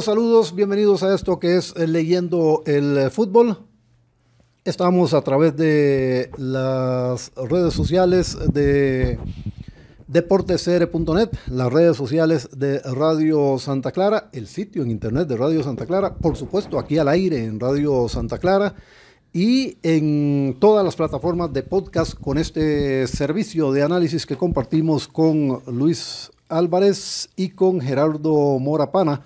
saludos, bienvenidos a esto que es eh, Leyendo el eh, Fútbol. Estamos a través de las redes sociales de deportesr.net, las redes sociales de Radio Santa Clara, el sitio en internet de Radio Santa Clara, por supuesto aquí al aire en Radio Santa Clara y en todas las plataformas de podcast con este servicio de análisis que compartimos con Luis Álvarez y con Gerardo Morapana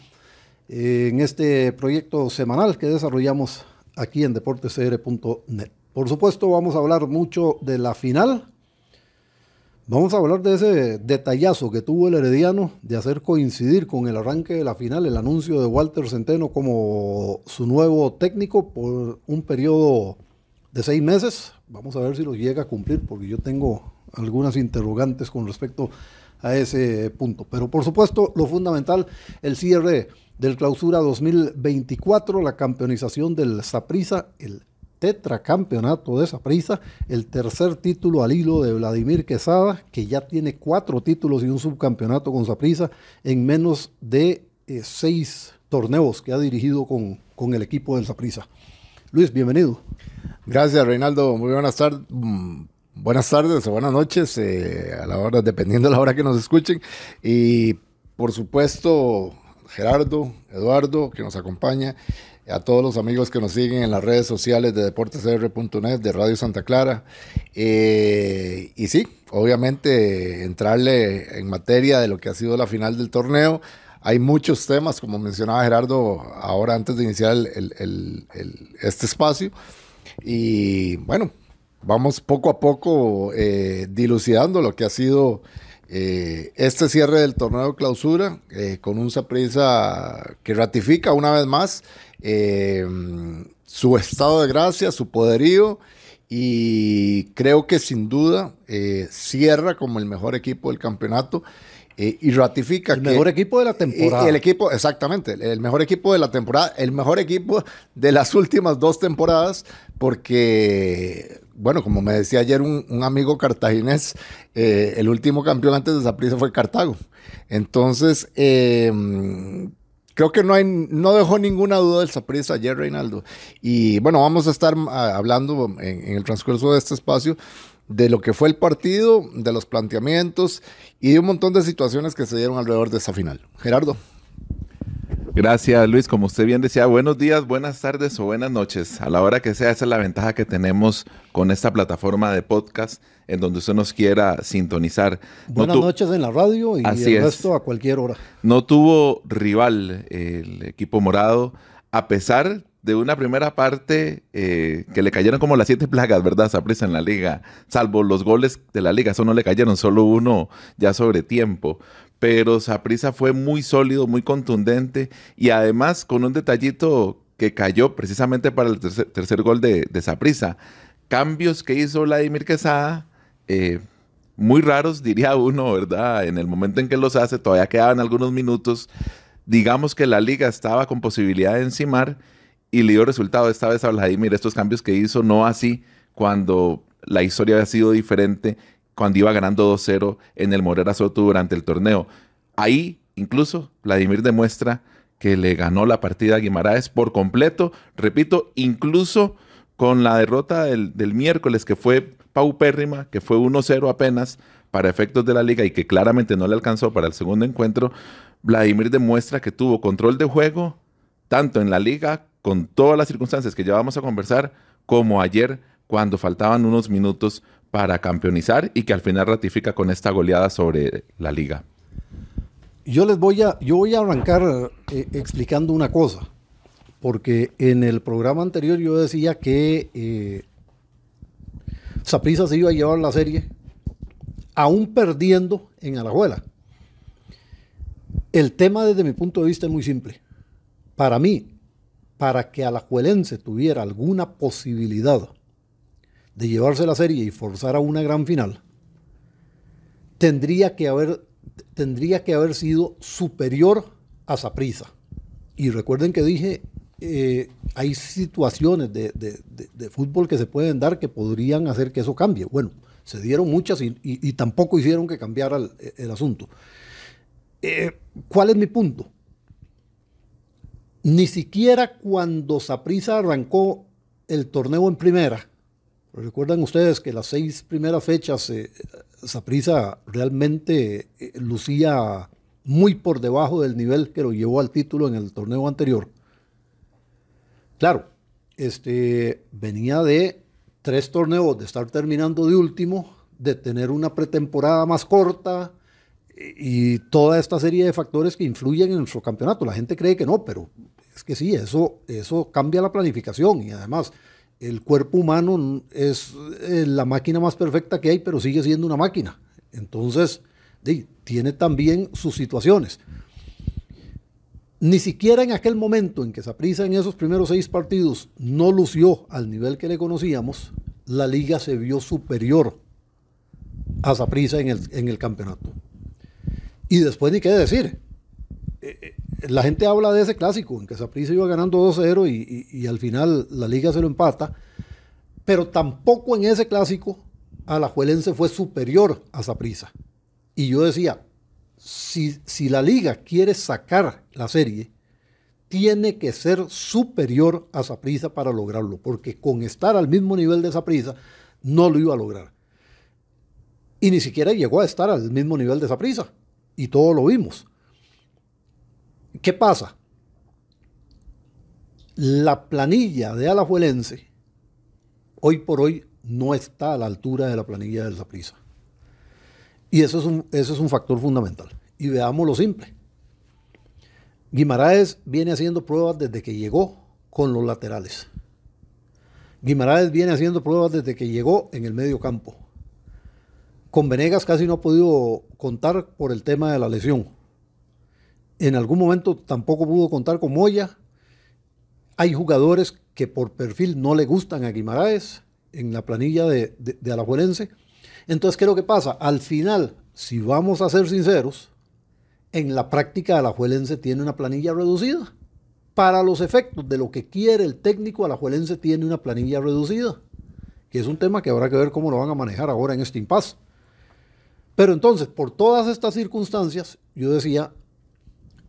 en este proyecto semanal que desarrollamos aquí en deportescr.net. Por supuesto, vamos a hablar mucho de la final. Vamos a hablar de ese detallazo que tuvo el Herediano de hacer coincidir con el arranque de la final el anuncio de Walter Centeno como su nuevo técnico por un periodo de seis meses. Vamos a ver si lo llega a cumplir, porque yo tengo algunas interrogantes con respecto a ese punto. Pero por supuesto, lo fundamental, el cierre del clausura 2024, la campeonización del Saprisa, el tetracampeonato de Saprisa, el tercer título al hilo de Vladimir Quesada, que ya tiene cuatro títulos y un subcampeonato con Saprisa en menos de eh, seis torneos que ha dirigido con, con el equipo del Saprisa. Luis, bienvenido. Gracias, Reinaldo. Muy buenas tardes mm, buenas tardes o buenas noches, eh, a la hora, dependiendo de la hora que nos escuchen. Y por supuesto, Gerardo, Eduardo, que nos acompaña, a todos los amigos que nos siguen en las redes sociales de deportesr.net, de Radio Santa Clara. Eh, y sí, obviamente entrarle en materia de lo que ha sido la final del torneo. Hay muchos temas, como mencionaba Gerardo ahora antes de iniciar este espacio. Y bueno, vamos poco a poco eh, dilucidando lo que ha sido eh, este cierre del torneo clausura eh, con un sorpresa que ratifica una vez más su estado de gracia, su poderío y creo que sin duda cierra como el mejor equipo del campeonato. Y ratifica el que. El mejor equipo de la temporada. El equipo, exactamente, el mejor equipo de la temporada, el mejor equipo de las últimas dos temporadas, porque bueno, como me decía ayer un, amigo cartaginés, eh, el último campeón antes de Zaprisa fue Cartago. Entonces, eh, creo que no, hay, no dejó ninguna duda del Saprissa ayer, Reinaldo. Y bueno, vamos a estar ah, hablando en, el transcurso de este espacio de lo que fue el partido, de los planteamientos y de un montón de situaciones que se dieron alrededor de esa final. Gerardo. Gracias Luis, como usted bien decía, buenos días, buenas tardes o buenas noches. A la hora que sea, esa es la ventaja que tenemos con esta plataforma de podcast en donde usted nos quiera sintonizar. Buenas noches en la radio y el resto a cualquier hora. No tuvo rival el equipo morado, a pesar de una primera parte eh, que le cayeron como las siete plagas, ¿verdad? Saprisa en la liga, salvo los goles de la liga, eso no le cayeron, solo uno ya sobre tiempo pero Saprisa fue muy sólido, muy contundente y además con un detallito que cayó precisamente para el tercer, gol de Saprisa. Cambios que hizo Vladimir Quesada, eh, muy raros diría uno, ¿verdad? En el momento en que los hace, todavía quedaban algunos minutos. Digamos que la liga estaba con posibilidad de encimar y le dio resultado esta vez a Vladimir estos cambios que hizo, no así cuando la historia había sido diferente cuando iba ganando 2-0 en el Morera Soto durante el torneo. Ahí, incluso, Vladimir demuestra que le ganó la partida a Guimaraes por completo. Repito, incluso con la derrota del, del miércoles, que fue paupérrima, que fue 1-0 apenas para efectos de la liga y que claramente no le alcanzó para el segundo encuentro, Vladimir demuestra que tuvo control de juego, tanto en la liga, con todas las circunstancias que ya vamos a conversar, como ayer, cuando faltaban unos minutos para campeonizar y que al final ratifica con esta goleada sobre la liga. Yo les voy a, yo voy a arrancar eh, explicando una cosa, porque en el programa anterior yo decía que eh, se iba a llevar la serie, aún perdiendo en Alajuela. El tema desde mi punto de vista es muy simple. Para mí, para que Alajuelense tuviera alguna posibilidad de llevarse la serie y forzar a una gran final, tendría que haber, tendría que haber sido superior a Saprisa. Y recuerden que dije, eh, hay situaciones de, fútbol que se pueden dar que podrían hacer que eso cambie. Bueno, se dieron muchas y, tampoco hicieron que cambiara el, asunto. Eh, ¿Cuál es mi punto? Ni siquiera cuando Saprisa arrancó el torneo en primera, Recuerdan ustedes que las seis primeras fechas, eh, Saprisa realmente eh, lucía muy por debajo del nivel que lo llevó al título en el torneo anterior. Claro, este, venía de tres torneos, de estar terminando de último, de tener una pretemporada más corta y toda esta serie de factores que influyen en nuestro campeonato. La gente cree que no, pero es que sí, eso, eso cambia la planificación y además el cuerpo humano es eh, la máquina más perfecta que hay, pero sigue siendo una máquina. Entonces, tiene también sus situaciones. Ni siquiera en aquel momento en que Saprisa en esos primeros seis partidos no lució al nivel que le conocíamos, la liga se vio superior a Saprisa en el, en el campeonato. Y después ni qué decir. Eh, eh, la gente habla de ese clásico, en que Saprissa iba ganando 2-0 y, al final la liga se lo empata, pero tampoco en ese clásico Alajuelense fue superior a Zaprisa. Y yo decía, si, la liga quiere sacar la serie, tiene que ser superior a Zaprisa para lograrlo, porque con estar al mismo nivel de Zaprisa no lo iba a lograr. Y ni siquiera llegó a estar al mismo nivel de Zaprisa, y todo lo vimos. ¿Qué pasa? La planilla de Alajuelense hoy por hoy no está a la altura de la planilla del Zaprisa. Y eso es, un, eso es un factor fundamental. Y veamos lo simple. Guimaraes viene haciendo pruebas desde que llegó con los laterales. Guimaraes viene haciendo pruebas desde que llegó en el medio campo. Con Venegas casi no ha podido contar por el tema de la lesión. En algún momento tampoco pudo contar con Moya. Hay jugadores que por perfil no le gustan a Guimaraes en la planilla de, Alajuelense. Entonces, ¿qué es lo que pasa? Al final, si vamos a ser sinceros, en la práctica Alajuelense tiene una planilla reducida. Para los efectos de lo que quiere el técnico, Alajuelense tiene una planilla reducida, que es un tema que habrá que ver cómo lo van a manejar ahora en este impasse. Pero entonces, por todas estas circunstancias, yo decía,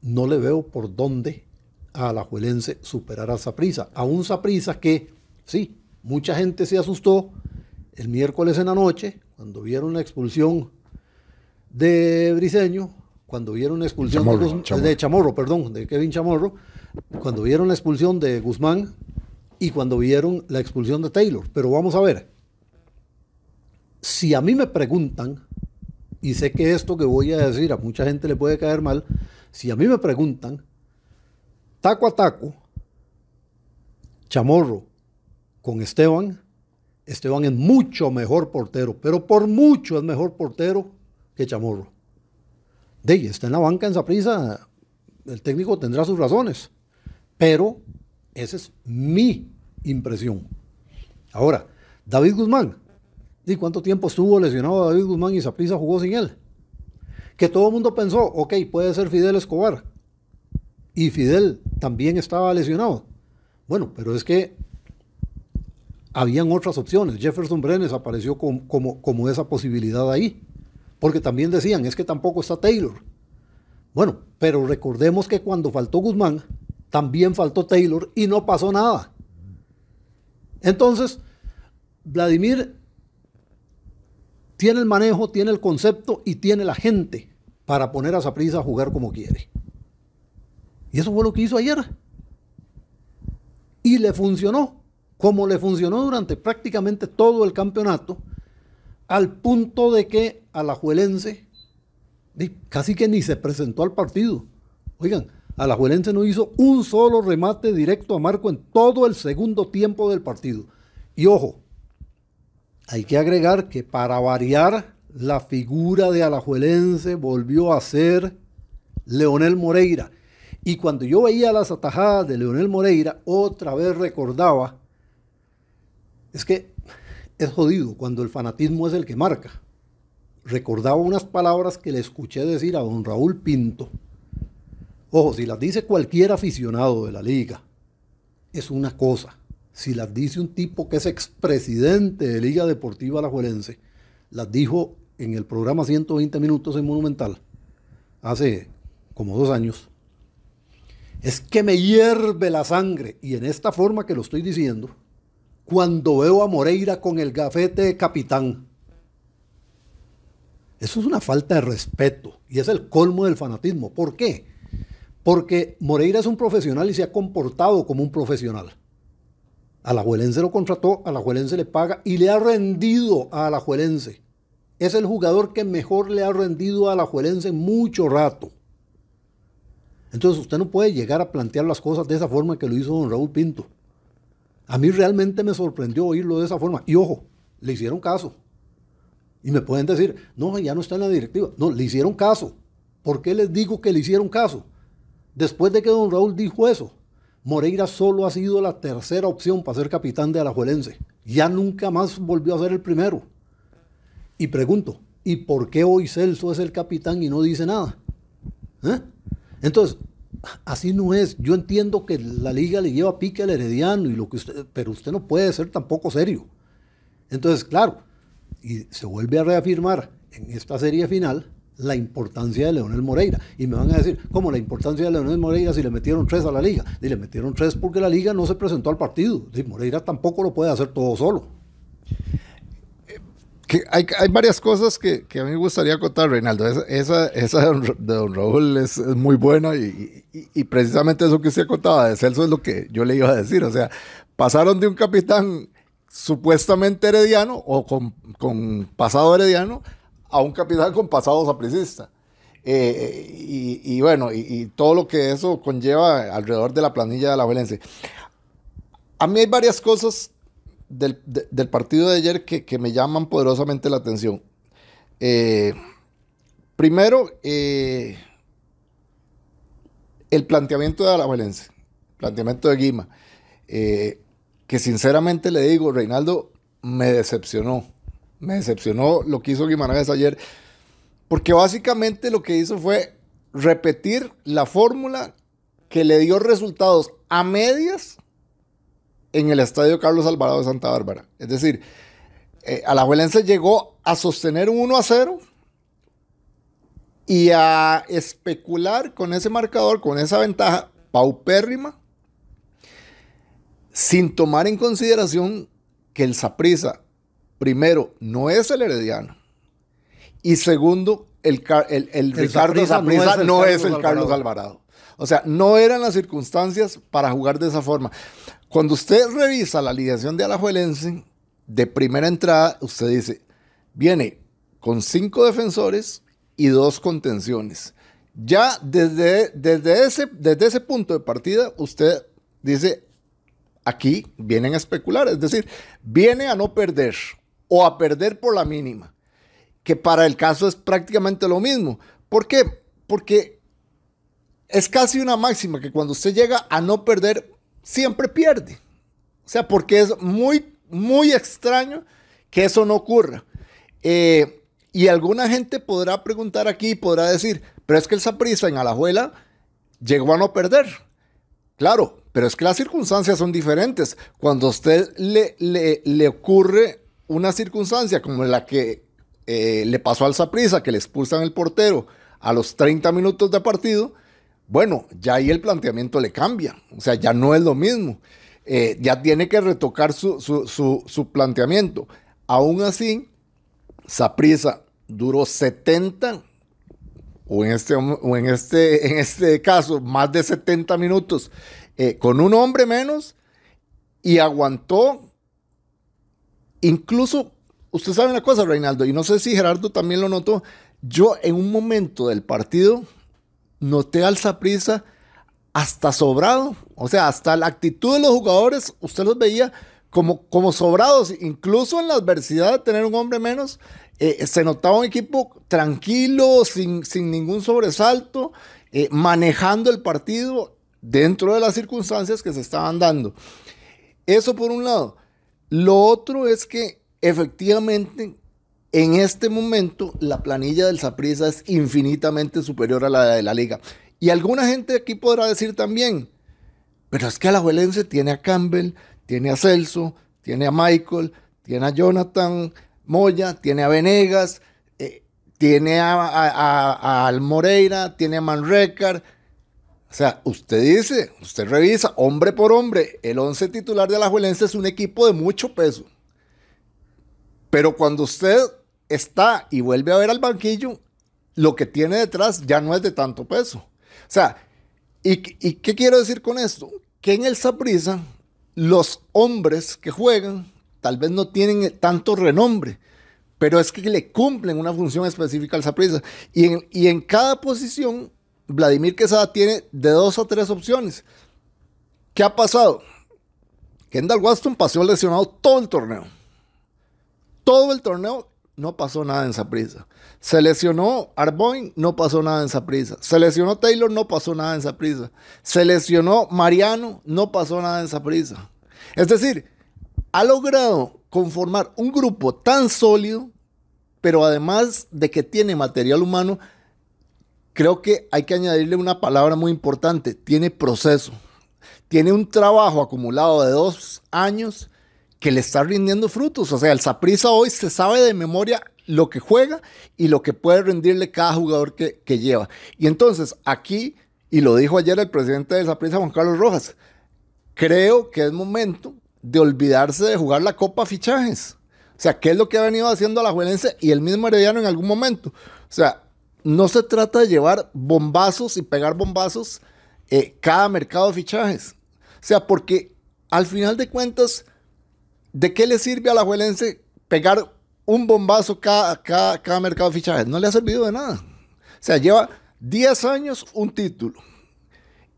no le veo por dónde a la Juelense superar a Saprisa. A un Saprisa que, sí, mucha gente se asustó el miércoles en la noche, cuando vieron la expulsión de Briseño, cuando vieron la expulsión de, de, Chamorro. perdón, de Kevin Chamorro, cuando vieron la expulsión de Guzmán y cuando vieron la expulsión de Taylor. Pero vamos a ver, si a mí me preguntan, y sé que esto que voy a decir a mucha gente le puede caer mal, si a mí me preguntan, taco a taco, chamorro con Esteban, Esteban es mucho mejor portero, pero por mucho es mejor portero que chamorro. De está en la banca en Zaprisa, el técnico tendrá sus razones, pero esa es mi impresión. Ahora, David Guzmán, ¿y cuánto tiempo estuvo lesionado David Guzmán y Zaprisa jugó sin él? que todo el mundo pensó, ok, puede ser Fidel Escobar. Y Fidel también estaba lesionado. Bueno, pero es que habían otras opciones. Jefferson Brenes apareció como, como esa posibilidad ahí. Porque también decían, es que tampoco está Taylor. Bueno, pero recordemos que cuando faltó Guzmán, también faltó Taylor y no pasó nada. Entonces, Vladimir tiene el manejo, tiene el concepto y tiene la gente para poner a Saprisa a jugar como quiere. Y eso fue lo que hizo ayer. Y le funcionó, como le funcionó durante prácticamente todo el campeonato, al punto de que Alajuelense casi que ni se presentó al partido. Oigan, juelense no hizo un solo remate directo a Marco en todo el segundo tiempo del partido. Y ojo, hay que agregar que para variar la figura de Alajuelense volvió a ser Leonel Moreira. Y cuando yo veía las atajadas de Leonel Moreira, otra vez recordaba, es que es jodido cuando el fanatismo es el que marca. Recordaba unas palabras que le escuché decir a don Raúl Pinto. Ojo, si las dice cualquier aficionado de la liga, es una cosa. Si las dice un tipo que es expresidente de Liga Deportiva Alajuelense, las dijo en el programa 120 Minutos en Monumental, hace como dos años, es que me hierve la sangre, y en esta forma que lo estoy diciendo, cuando veo a Moreira con el gafete de capitán. Eso es una falta de respeto y es el colmo del fanatismo. ¿Por qué? Porque Moreira es un profesional y se ha comportado como un profesional. A la Alajuelense lo contrató, Alajuelense le paga y le ha rendido a la Alajuelense es el jugador que mejor le ha rendido a la Juelense mucho rato. Entonces usted no puede llegar a plantear las cosas de esa forma que lo hizo don Raúl Pinto. A mí realmente me sorprendió oírlo de esa forma. Y ojo, le hicieron caso. Y me pueden decir, no, ya no está en la directiva. No, le hicieron caso. ¿Por qué les digo que le hicieron caso? Después de que don Raúl dijo eso, Moreira solo ha sido la tercera opción para ser capitán de la Alajuelense. Ya nunca más volvió a ser el primero. Y pregunto, ¿y por qué hoy Celso es el capitán y no dice nada? ¿Eh? Entonces, así no es. Yo entiendo que la liga le lleva pique al herediano, y lo que usted, pero usted no puede ser tampoco serio. Entonces, claro, y se vuelve a reafirmar en esta serie final la importancia de Leonel Moreira. Y me van a decir, ¿cómo la importancia de Leonel Moreira si le metieron tres a la liga? Y le metieron tres porque la liga no se presentó al partido. Y Moreira tampoco lo puede hacer todo solo hay, varias cosas que, a mí me gustaría contar, Reinaldo. Esa, de don Raúl es, muy buena y, precisamente eso que usted contaba de Celso es lo que yo le iba a decir. O sea, pasaron de un capitán supuestamente herediano o con, pasado herediano a un capitán con pasado sapricista. Eh, y, bueno, y, todo lo que eso conlleva alrededor de la planilla de la violencia. A mí hay varias cosas del, partido de ayer que, me llaman poderosamente la atención. Eh, primero, eh, el planteamiento de valencia planteamiento de Guima, eh, que sinceramente le digo, Reinaldo, me decepcionó. Me decepcionó lo que hizo Guimaraes ayer, porque básicamente lo que hizo fue repetir la fórmula que le dio resultados a medias en el Estadio Carlos Alvarado de Santa Bárbara. Es decir, eh, Alajuelense llegó a sostener un 1 a 0 y a especular con ese marcador, con esa ventaja paupérrima, sin tomar en consideración que el Saprisa, primero, no es el herediano y segundo, el, el, Ricardo Saprisa no es el, Carlos, Alvarado. O sea, no eran las circunstancias para jugar de esa forma. Cuando usted revisa la ligación de Alajuelense, de primera entrada, usted dice, viene con cinco defensores y dos contenciones. Ya desde, desde, ese, desde ese punto de partida, usted dice, aquí vienen a especular, es decir, viene a no perder o a perder por la mínima, que para el caso es prácticamente lo mismo. ¿Por qué? Porque es casi una máxima que cuando usted llega a no perder siempre pierde. O sea, porque es muy, muy extraño que eso no ocurra. Eh, y alguna gente podrá preguntar aquí, podrá decir, pero es que el Saprissa en Alajuela llegó a no perder. Claro, pero es que las circunstancias son diferentes. Cuando a usted le, le, ocurre una circunstancia como la que eh, le pasó al Saprissa, que le expulsan el portero a los 30 minutos de partido, bueno, ya ahí el planteamiento le cambia, o sea, ya no es lo mismo, eh, ya tiene que retocar su, planteamiento. Aún así, prisa duró 70 o en este, en este, en este caso más de 70 minutos eh, con un hombre menos y aguantó. Incluso, usted sabe una cosa, Reinaldo, y no sé si Gerardo también lo notó, yo en un momento del partido noté al prisa hasta sobrado, o sea, hasta la actitud de los jugadores, usted los veía como, como sobrados, incluso en la adversidad de tener un hombre menos, eh, se notaba un equipo tranquilo, sin, sin ningún sobresalto, eh, manejando el partido dentro de las circunstancias que se estaban dando. Eso por un lado. Lo otro es que efectivamente en este momento, la planilla del Saprissa es infinitamente superior a la de la liga. Y alguna gente aquí podrá decir también, pero es que Alajuelense tiene a Campbell, tiene a Celso, tiene a Michael, tiene a Jonathan Moya, tiene a Venegas, eh, tiene a, a, Moreira, tiene a Manrecar. O sea, usted dice, usted revisa, hombre por hombre, el 11 titular de Alajuelense es un equipo de mucho peso. Pero cuando usted está y vuelve a ver al banquillo, lo que tiene detrás ya no es de tanto peso. O sea, ¿y, qué quiero decir con esto? Que en el Saprisa, los hombres que juegan tal vez no tienen tanto renombre, pero es que le cumplen una función específica al Saprisa. Y en, en cada posición, Vladimir Quesada tiene de dos a tres opciones. ¿Qué ha pasado? Kendall Waston pasó lesionado todo el torneo. Todo el torneo no pasó nada en prisa... Se lesionó Arboin, no pasó nada en prisa... Se lesionó Taylor, no pasó nada en prisa... Se lesionó Mariano, no pasó nada en esa prisa... Es decir, ha logrado conformar un grupo tan sólido, pero además de que tiene material humano, creo que hay que añadirle una palabra muy importante, tiene proceso. Tiene un trabajo acumulado de dos años que le está rindiendo frutos. O sea, el Saprisa hoy se sabe de memoria lo que juega y lo que puede rendirle cada jugador que, lleva. Y entonces aquí, y lo dijo ayer el presidente del Saprisa, Juan Carlos Rojas, creo que es momento de olvidarse de jugar la Copa Fichajes. O sea, ¿qué es lo que ha venido haciendo la Juelense y el mismo Herediano en algún momento? O sea, no se trata de llevar bombazos y pegar bombazos eh, cada mercado de fichajes. O sea, porque al final de cuentas, ¿de qué le sirve a la Juelense pegar un bombazo cada, cada, mercado fichaje? No le ha servido de nada. O sea, lleva 10 años un título.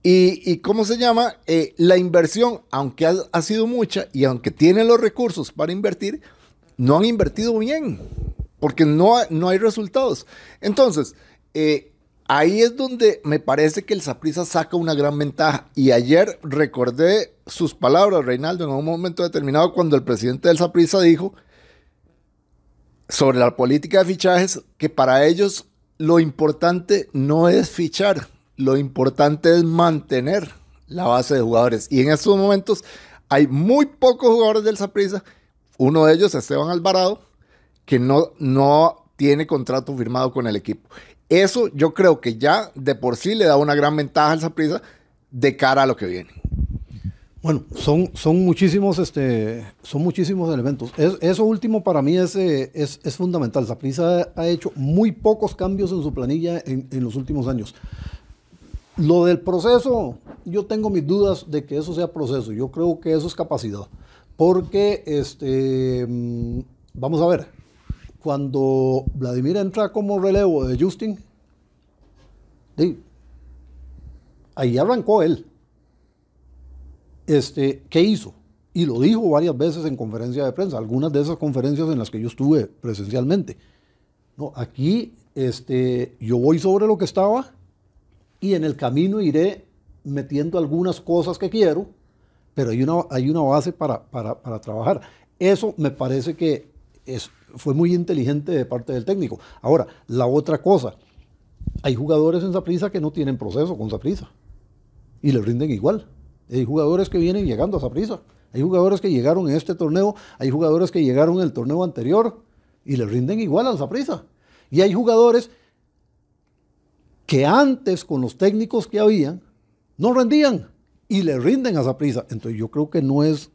Y, y cómo se llama, eh, la inversión, aunque ha, sido mucha y aunque tienen los recursos para invertir, no han invertido bien, porque no, no hay resultados. Entonces, eh, Ahí es donde me parece que el Saprisa saca una gran ventaja. Y ayer recordé sus palabras, Reinaldo, en un momento determinado, cuando el presidente del Saprisa dijo sobre la política de fichajes que para ellos lo importante no es fichar, lo importante es mantener la base de jugadores. Y en estos momentos hay muy pocos jugadores del Saprisa, uno de ellos, Esteban Alvarado, que no, no tiene contrato firmado con el equipo. Eso yo creo que ya de por sí le da una gran ventaja al Saprisa de cara a lo que viene. Bueno, son, son, muchísimos, este, son muchísimos elementos. eso último para mí es, eh, es, es fundamental. Saprisa ha hecho muy pocos cambios en su planilla en, en los últimos años. Lo del proceso, yo tengo mis dudas de que eso sea proceso. Yo creo que eso es capacidad. Porque, este, mm, vamos a ver, cuando Vladimir entra como relevo de Justin, ahí arrancó él. Este, ¿Qué hizo? Y lo dijo varias veces en conferencia de prensa, algunas de esas conferencias en las que yo estuve presencialmente. No, aquí este, yo voy sobre lo que estaba y en el camino iré metiendo algunas cosas que quiero, pero hay una, hay una base para, para trabajar. Eso me parece que es fue muy inteligente de parte del técnico. Ahora, la otra cosa, hay jugadores en Zaprisa que no tienen proceso con Zaprisa y le rinden igual. Hay jugadores que vienen llegando a Zaprisa, hay jugadores que llegaron en este torneo, hay jugadores que llegaron en el torneo anterior y le rinden igual a prisa. Y hay jugadores que antes con los técnicos que habían no rendían y le rinden a prisa. Entonces yo creo que no es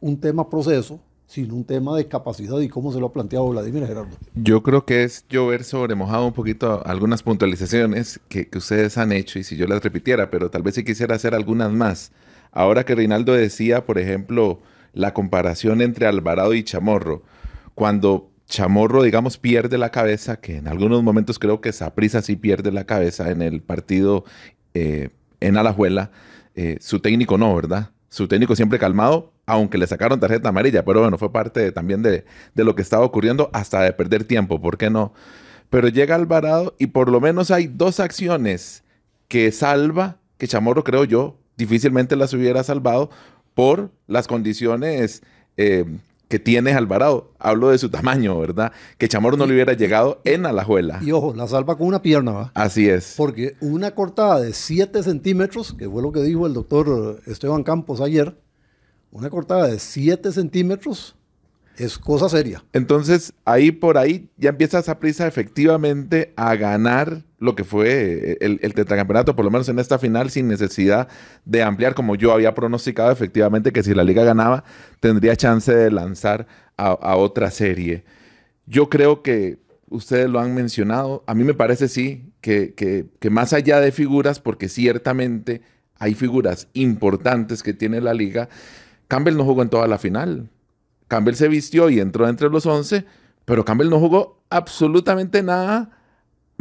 un tema proceso, sino un tema de capacidad y cómo se lo ha planteado Vladimir Gerardo. Yo creo que es llover sobre mojado un poquito algunas puntualizaciones que, ustedes han hecho y si yo las repitiera, pero tal vez sí quisiera hacer algunas más. Ahora que Reinaldo decía, por ejemplo, la comparación entre Alvarado y Chamorro, cuando Chamorro, digamos, pierde la cabeza, que en algunos momentos creo que Saprisa sí pierde la cabeza en el partido eh, en Alajuela, eh, su técnico no, ¿verdad? su técnico siempre calmado, aunque le sacaron tarjeta amarilla, pero bueno, fue parte también de, lo que estaba ocurriendo, hasta de perder tiempo, ¿por qué no? Pero llega Alvarado y por lo menos hay dos acciones que salva, que Chamorro creo yo, difícilmente las hubiera salvado por las condiciones eh, que tiene Alvarado. Hablo de su tamaño, ¿verdad? Que Chamorro no le hubiera llegado en Alajuela. Y ojo, la salva con una pierna, ¿va? Así es. Porque una cortada de 7 centímetros, que fue lo que dijo el doctor eh, Esteban Campos ayer, una cortada de 7 centímetros es cosa seria. Entonces, ahí por ahí ya empieza esa prisa efectivamente a ganar lo que fue eh, el, tetracampeonato, por lo menos en esta final, sin necesidad de ampliar, como yo había pronosticado efectivamente, que si la liga ganaba, tendría chance de lanzar a, otra serie. Yo creo que ustedes lo han mencionado, a mí me parece sí, que, que más allá de figuras, porque ciertamente hay figuras importantes que tiene la liga, Campbell no jugó en toda la final. Campbell se vistió y entró entre los 11, pero Campbell no jugó absolutamente nada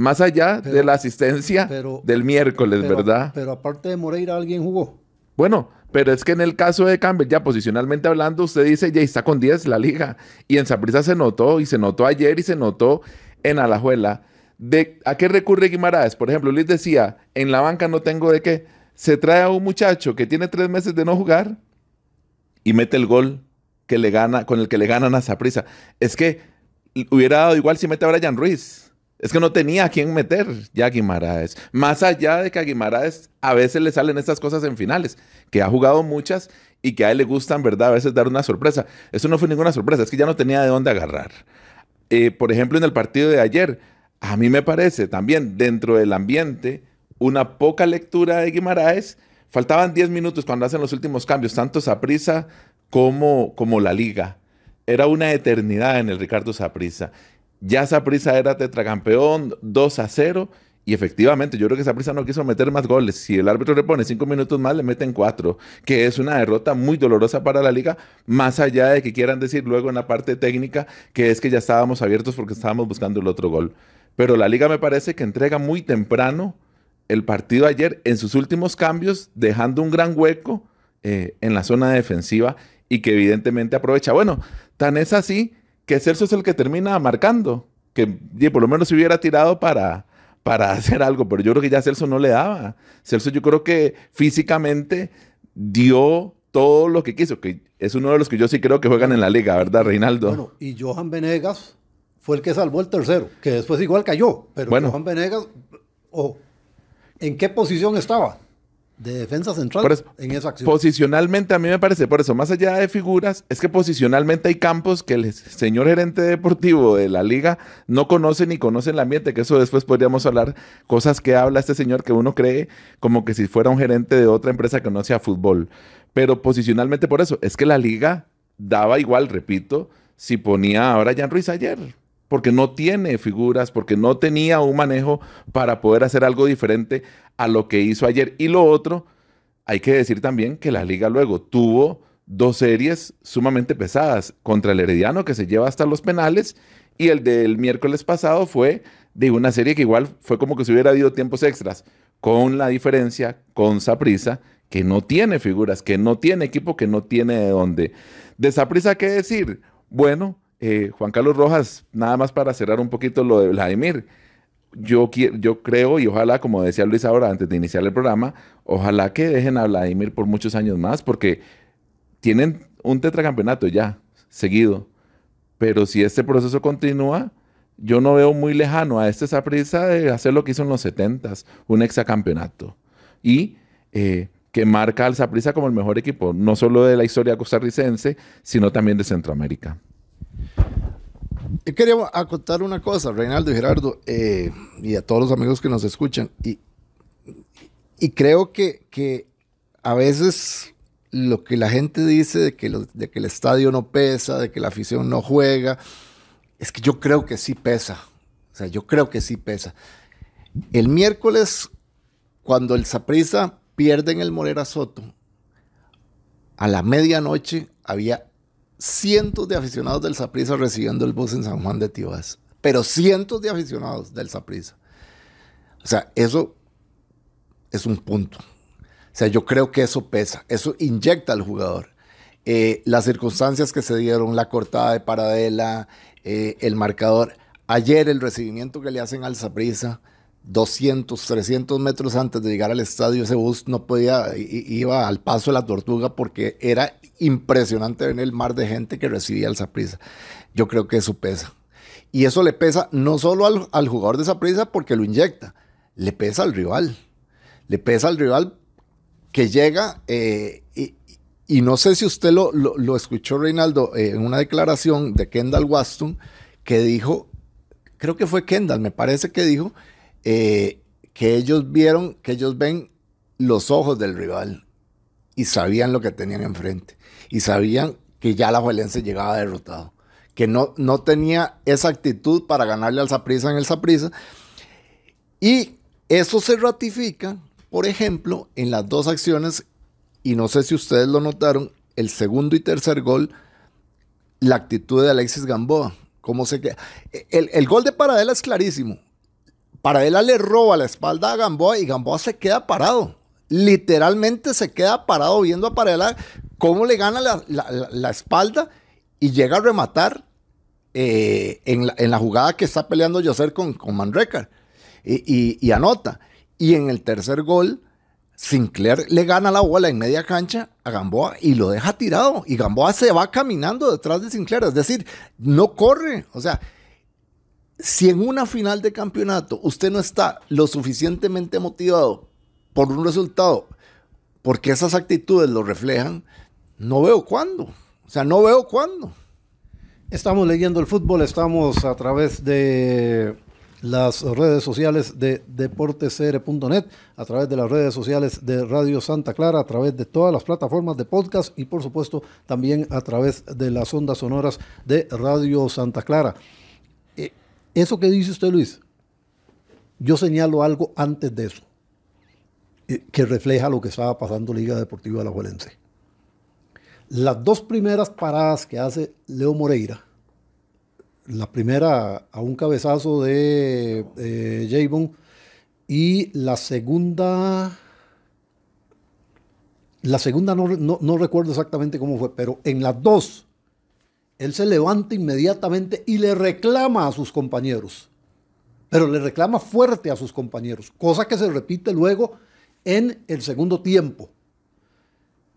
más allá de la asistencia del miércoles, ¿verdad? Pero aparte de Moreira, ¿alguien jugó? Bueno, pero es que en el caso de Campbell, ya posicionalmente hablando, usted dice, ya está con 10 la liga. Y en Saprisa se notó, y se notó ayer, y se notó en Alajuela. De, ¿A qué recurre Guimaraes? Por ejemplo, Luis decía, en la banca no tengo de qué. Se trae a un muchacho que tiene tres meses de no jugar y mete el gol que le gana, con el que le ganan a Saprisa. Es que hubiera dado igual si mete a Brian Ruiz es que no tenía a quién meter ya Guimaraes. Más allá de que a Guimaraes a veces le salen estas cosas en finales, que ha jugado muchas y que a él le gustan, ¿verdad? A veces dar una sorpresa. Eso no fue ninguna sorpresa, es que ya no tenía de dónde agarrar. Eh, por ejemplo, en el partido de ayer, a mí me parece también dentro del ambiente una poca lectura de Guimaraes. Faltaban 10 minutos cuando hacen los últimos cambios, tanto Saprisa como, como la liga. Era una eternidad en el Ricardo Saprisa. Ya Saprisa era tetracampeón, 2 a 0. Y efectivamente, yo creo que Saprisa no quiso meter más goles. Si el árbitro le pone cinco minutos más, le meten cuatro, que es una derrota muy dolorosa para la liga, más allá de que quieran decir luego en la parte técnica que es que ya estábamos abiertos porque estábamos buscando el otro gol. Pero la liga me parece que entrega muy temprano el partido ayer en sus últimos cambios, dejando un gran hueco eh, en la zona defensiva y que evidentemente aprovecha. Bueno, tan es así que Celso es el que termina marcando. Que por lo menos se hubiera tirado para, para hacer algo, pero yo creo que ya Celso no le daba. Celso yo creo que físicamente dio todo lo que quiso, que es uno de los que yo sí creo que juegan en la liga, ¿verdad, Reinaldo? Bueno, y Johan Venegas fue el que salvó el tercero, que después igual cayó, pero Johan Venegas, o ¿en qué posición estaba? de defensa central en esa acción. Posicionalmente a mí me parece, por eso, más allá de figuras, es que posicionalmente hay campos que el señor gerente deportivo de la liga no conoce ni conoce el ambiente, que eso después podríamos hablar, cosas que habla este señor que uno cree como que si fuera un gerente de otra empresa que no sea fútbol. Pero posicionalmente por eso, es que la liga daba igual, repito, si ponía ahora Jan Ruiz ayer, porque no tiene figuras, porque no tenía un manejo para poder hacer algo diferente a lo que hizo ayer. Y lo otro, hay que decir también que la liga luego tuvo dos series sumamente pesadas contra el Herediano que se lleva hasta los penales y el del miércoles pasado fue de una serie que igual fue como que se hubiera dado tiempos extras, con la diferencia con Saprisa que no tiene figuras, que no tiene equipo, que no tiene de dónde. De Saprisa qué decir? Bueno, eh, Juan Carlos Rojas, nada más para cerrar un poquito lo de Vladimir yo, yo creo y ojalá, como decía Luis ahora antes de iniciar el programa, ojalá que dejen a Vladimir por muchos años más, porque tienen un tetracampeonato ya, seguido. Pero si este proceso continúa, yo no veo muy lejano a este prisa de hacer lo que hizo en los 70s, un exacampeonato. Y eh, que marca al zaprisa como el mejor equipo, no solo de la historia costarricense, sino también de Centroamérica yo eh, quería acotar una cosa, Reinaldo y Gerardo, eh, y a todos los amigos que nos escuchan. Y, y creo que, que a veces lo que la gente dice de que, de que el estadio no pesa, de que la afición no juega, es que yo creo que sí pesa. O sea, yo creo que sí pesa. El miércoles, cuando el Saprisa pierde en el Morera Soto, a la medianoche había cientos de aficionados del Saprisa recibiendo el bus en San Juan de Tibás. Pero cientos de aficionados del Saprisa. O sea, eso es un punto. O sea, yo creo que eso pesa, eso inyecta al jugador. Eh, las circunstancias que se dieron, la cortada de Paradela, eh, el marcador. Ayer el recibimiento que le hacen al Saprisa 200, 300 metros antes de llegar al estadio, ese bus no podía, iba al paso de la tortuga porque era impresionante ver el mar de gente que recibía el zaprisa Yo creo que eso pesa. Y eso le pesa no solo al, jugador de Saprisa porque lo inyecta, le pesa al rival. Le pesa al rival que llega eh, y, no sé si usted lo, lo, escuchó, Reinaldo, eh, en una declaración de Kendall Waston que dijo, creo que fue Kendall, me parece que dijo eh, que ellos vieron, que ellos ven los ojos del rival y sabían lo que tenían enfrente y sabían que ya la Juelense llegaba derrotado, que no, no tenía esa actitud para ganarle al Saprisa en el Saprisa. Y eso se ratifica, por ejemplo, en las dos acciones, y no sé si ustedes lo notaron, el segundo y tercer gol, la actitud de Alexis Gamboa. como se queda? El, el gol de Paradela es clarísimo. Paradela le roba la espalda a Gamboa y Gamboa se queda parado. Literalmente se queda parado viendo a Paradela cómo le gana la, espalda y llega a rematar eh, en, la, jugada que está peleando Yoser con, con Manrecar. Y, y anota. Y en el tercer gol, Sinclair le gana la bola en media cancha a Gamboa y lo deja tirado. Y Gamboa se va caminando detrás de Sinclair. Es decir, no corre. O sea, si en una final de campeonato usted no está lo suficientemente motivado por un resultado, porque esas actitudes lo reflejan, no veo cuándo. O sea, no veo cuándo. Estamos leyendo el fútbol, estamos a través de las redes sociales de deportescr.net, a través de las redes sociales de Radio Santa Clara, a través de todas las plataformas de podcast y por supuesto también a través de las ondas sonoras de Radio Santa Clara. Eso que dice usted, Luis, yo señalo algo antes de eso, eh, que refleja lo que estaba pasando Liga Deportiva de la Juelense. Las dos primeras paradas que hace Leo Moreira, la primera a un cabezazo de eh, Javon y la segunda, la segunda no recuerdo exactamente cómo fue, pero en las dos él se levanta inmediatamente y le reclama a sus compañeros, pero le reclama fuerte a sus compañeros, cosa que se repite luego en el segundo tiempo.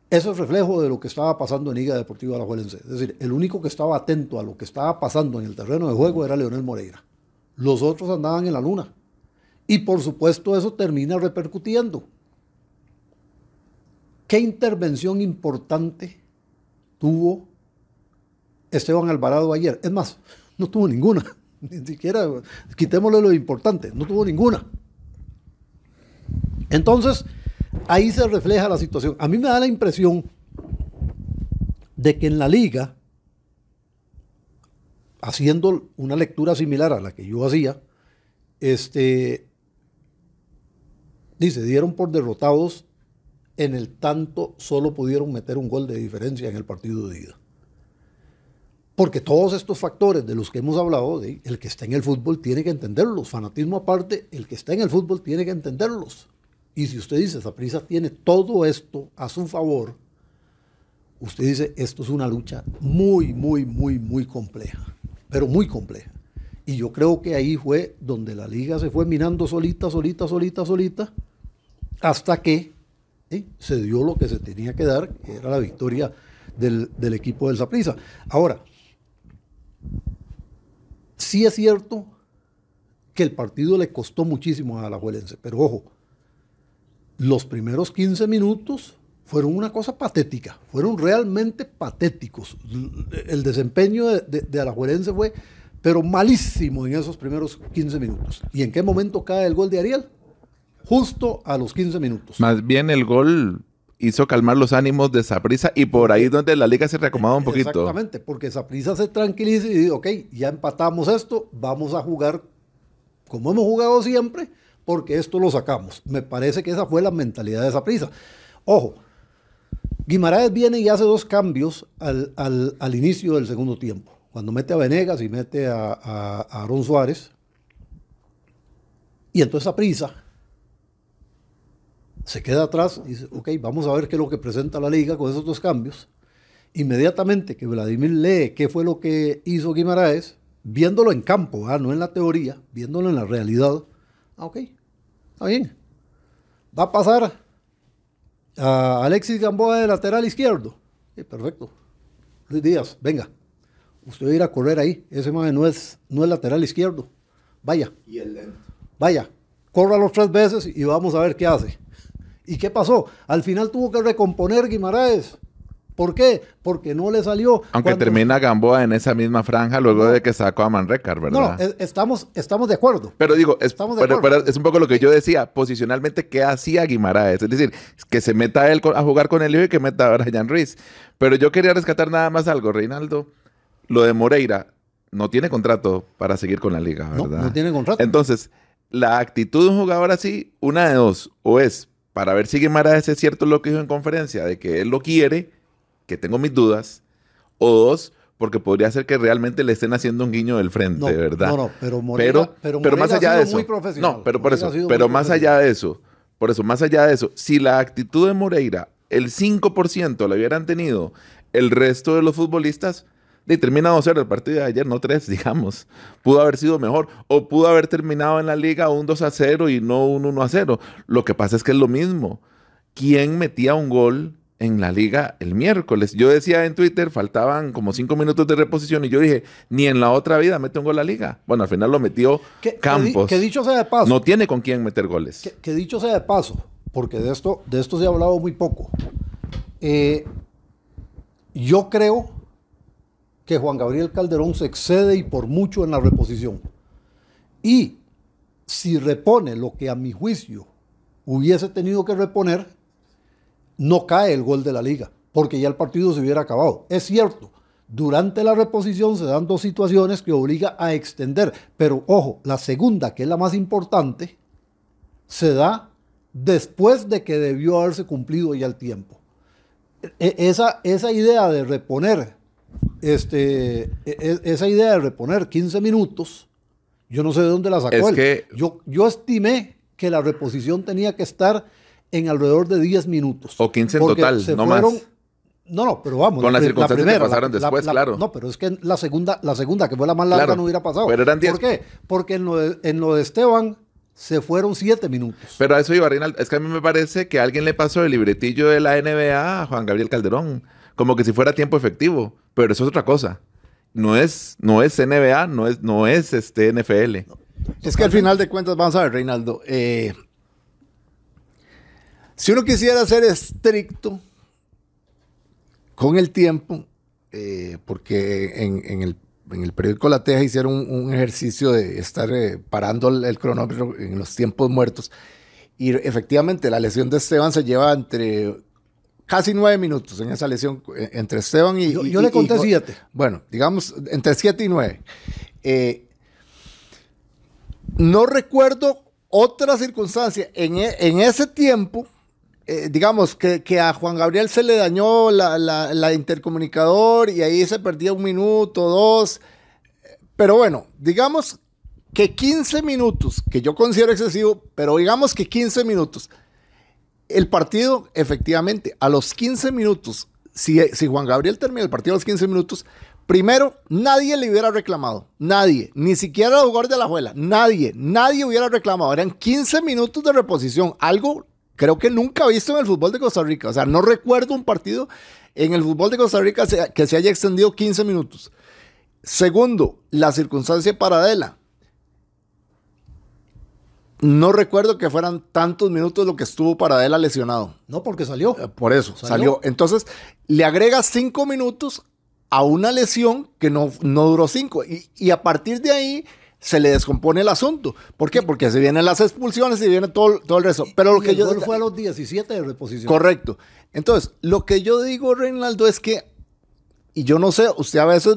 Eso es reflejo de lo que estaba pasando en Liga Deportiva Alajuelense. Es decir, el único que estaba atento a lo que estaba pasando en el terreno de juego era Leonel Moreira. Los otros andaban en la luna. Y por supuesto eso termina repercutiendo. ¿Qué intervención importante tuvo Esteban Alvarado ayer. Es más, no tuvo ninguna. Ni siquiera, quitémosle lo importante, no tuvo ninguna. Entonces, ahí se refleja la situación. A mí me da la impresión de que en la liga, haciendo una lectura similar a la que yo hacía, este, dice, dieron por derrotados en el tanto solo pudieron meter un gol de diferencia en el partido de ida. Porque todos estos factores de los que hemos hablado, el que está en el fútbol tiene que entenderlos. Fanatismo aparte, el que está en el fútbol tiene que entenderlos. Y si usted dice, prisa tiene todo esto a su favor, usted dice, esto es una lucha muy, muy, muy, muy compleja. Pero muy compleja. Y yo creo que ahí fue donde la liga se fue minando solita, solita, solita, solita, hasta que ¿eh? se dio lo que se tenía que dar, que era la victoria del, equipo del Saprisa. Ahora, Sí es cierto que el partido le costó muchísimo a Alajuelense, pero ojo, los primeros 15 minutos fueron una cosa patética, fueron realmente patéticos. El desempeño de, Alajuelense fue, pero malísimo en esos primeros 15 minutos. ¿Y en qué momento cae el gol de Ariel? Justo a los 15 minutos. Más bien el gol hizo calmar los ánimos de Saprisa y por ahí donde la liga se recomaba un eh, poquito. Exactamente, porque Saprisa se tranquiliza y dice, ok, ya empatamos esto, vamos a jugar como hemos jugado siempre, porque esto lo sacamos. Me parece que esa fue la mentalidad de Saprisa. Ojo, Guimaraes viene y hace dos cambios al, inicio del segundo tiempo. Cuando mete a Venegas y mete a, a, a Aaron Suárez. Y entonces Saprisa se queda atrás y dice, ok, vamos a ver qué es lo que presenta la liga con esos dos cambios. Inmediatamente que Vladimir lee qué fue lo que hizo Guimaraes, viéndolo en campo, ¿ah? no en la teoría, viéndolo en la realidad, ah, ok, está bien. Va a pasar a Alexis Gamboa de lateral izquierdo. perfecto. Luis Díaz, venga. Usted va a ir a correr ahí. Ese más no es, no es lateral izquierdo. Vaya. Y el lento. Vaya. Córralo tres veces y vamos a ver qué hace. ¿Y qué pasó? Al final tuvo que recomponer Guimaraes. ¿Por qué? Porque no le salió. Aunque termina Gamboa en esa misma franja luego de que sacó a Manrecar, ¿verdad? No, estamos, estamos de acuerdo. Pero digo, estamos de acuerdo. es un poco lo que yo decía, posicionalmente, ¿qué hacía Guimaraes? Es decir, que se meta él a jugar con el y que meta a Brian Ruiz. Pero yo quería rescatar nada más algo, Reinaldo. Lo de Moreira no tiene contrato para seguir con la liga, ¿verdad? no tiene contrato. Entonces, la actitud de un jugador así, una de dos, o es para ver si Guimara es cierto lo que dijo en conferencia, de que él lo quiere, que tengo mis dudas, o dos, porque podría ser que realmente le estén haciendo un guiño del frente, de ¿verdad? No, no, pero Moreira pero, pero, más allá de eso. No, pero por eso, pero más allá de eso, por eso, más allá de eso, si la actitud de Moreira, el 5% la hubieran tenido el resto de los futbolistas, terminado 0 el partido de ayer, no 3, digamos. Pudo haber sido mejor o pudo haber terminado en la liga un 2 a 0 y no un 1 a 0. Lo que pasa es que es lo mismo. ¿Quién metía un gol en la liga el miércoles? Yo decía en Twitter, faltaban como 5 minutos de reposición y yo dije, ni en la otra vida mete un gol a la liga. Bueno, al final lo metió Campos. Que, dicho sea de paso. No tiene con quién meter goles. Que, dicho sea de paso, porque de esto, de esto se ha hablado muy poco. Eh, yo creo que Juan Gabriel Calderón se excede y por mucho en la reposición. Y si repone lo que a mi juicio hubiese tenido que reponer, no cae el gol de la liga, porque ya el partido se hubiera acabado. Es cierto, durante la reposición se dan dos situaciones que obliga a extender, pero ojo, la segunda, que es la más importante, se da después de que debió haberse cumplido ya el tiempo. E, esa, esa idea de reponer este, e, e, esa idea de reponer 15 minutos, yo no sé de dónde la sacó Yo, yo estimé que la reposición tenía que estar en alrededor de 10 minutos. O 15 en total, no más. No, no, pero vamos. Con las circunstancias que pasaron después, claro. No, pero es que la segunda, la segunda que fue la más larga, no hubiera pasado. Pero eran ¿Por qué? Porque en lo, de, en lo de Esteban se fueron siete minutos. Pero a eso iba, Es que a mí me parece que alguien le pasó el libretillo de la NBA a Juan Gabriel Calderón como que si fuera tiempo efectivo, pero eso es otra cosa. No es, no es NBA, no es, no es este NFL. Es que al final de cuentas, vamos a ver, Reinaldo, eh, si uno quisiera ser estricto con el tiempo, eh, porque en, el, periódico La Teja hicieron un, ejercicio de estar eh, parando el, cronómetro en los tiempos muertos. Y efectivamente la lesión de Esteban se lleva entre casi nueve minutos en esa lesión eh, entre Esteban y... Yo, le conté siete. Bueno, digamos, entre siete y nueve. Eh, no recuerdo otra circunstancia en, e, ese tiempo, eh, digamos, que, a Juan Gabriel se le dañó la, intercomunicador y ahí se perdía un minuto, dos. Pero bueno, digamos que 15 minutos, que yo considero excesivo, pero digamos que 15 minutos el partido, efectivamente, a los 15 minutos, si, Juan Gabriel termina el partido a los 15 minutos, Primero, nadie le hubiera reclamado. Nadie. Ni siquiera el jugador de la juela. Nadie. Nadie hubiera reclamado. Eran 15 minutos de reposición. Algo creo que nunca visto en el fútbol de Costa Rica. O sea, no recuerdo un partido en el fútbol de Costa Rica que se haya extendido 15 minutos. Segundo, la circunstancia paradela. No recuerdo que fueran tantos minutos lo que estuvo para a lesionado. No, porque salió. Eh, por eso, salió. Entonces, le agrega cinco minutos a una lesión que no, no duró cinco. Y, y, a partir de ahí se le descompone el asunto. ¿Por qué? Porque se vienen las expulsiones y viene todo, todo el resto. Pero lo que yo. fue a los 17 de reposición. Correcto. Entonces, lo que yo digo, Reinaldo, es que. Y yo no sé, usted a veces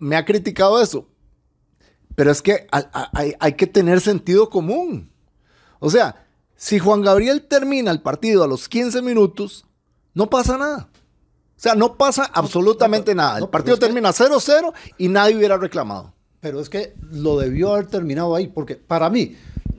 me ha criticado eso, pero es que hay, que tener sentido común. O sea, si Juan Gabriel termina el partido a los 15 minutos, no pasa nada. O sea, no pasa absolutamente nada. El partido termina 0-0 y nadie hubiera reclamado. Pero es que lo debió haber terminado ahí, porque para mí,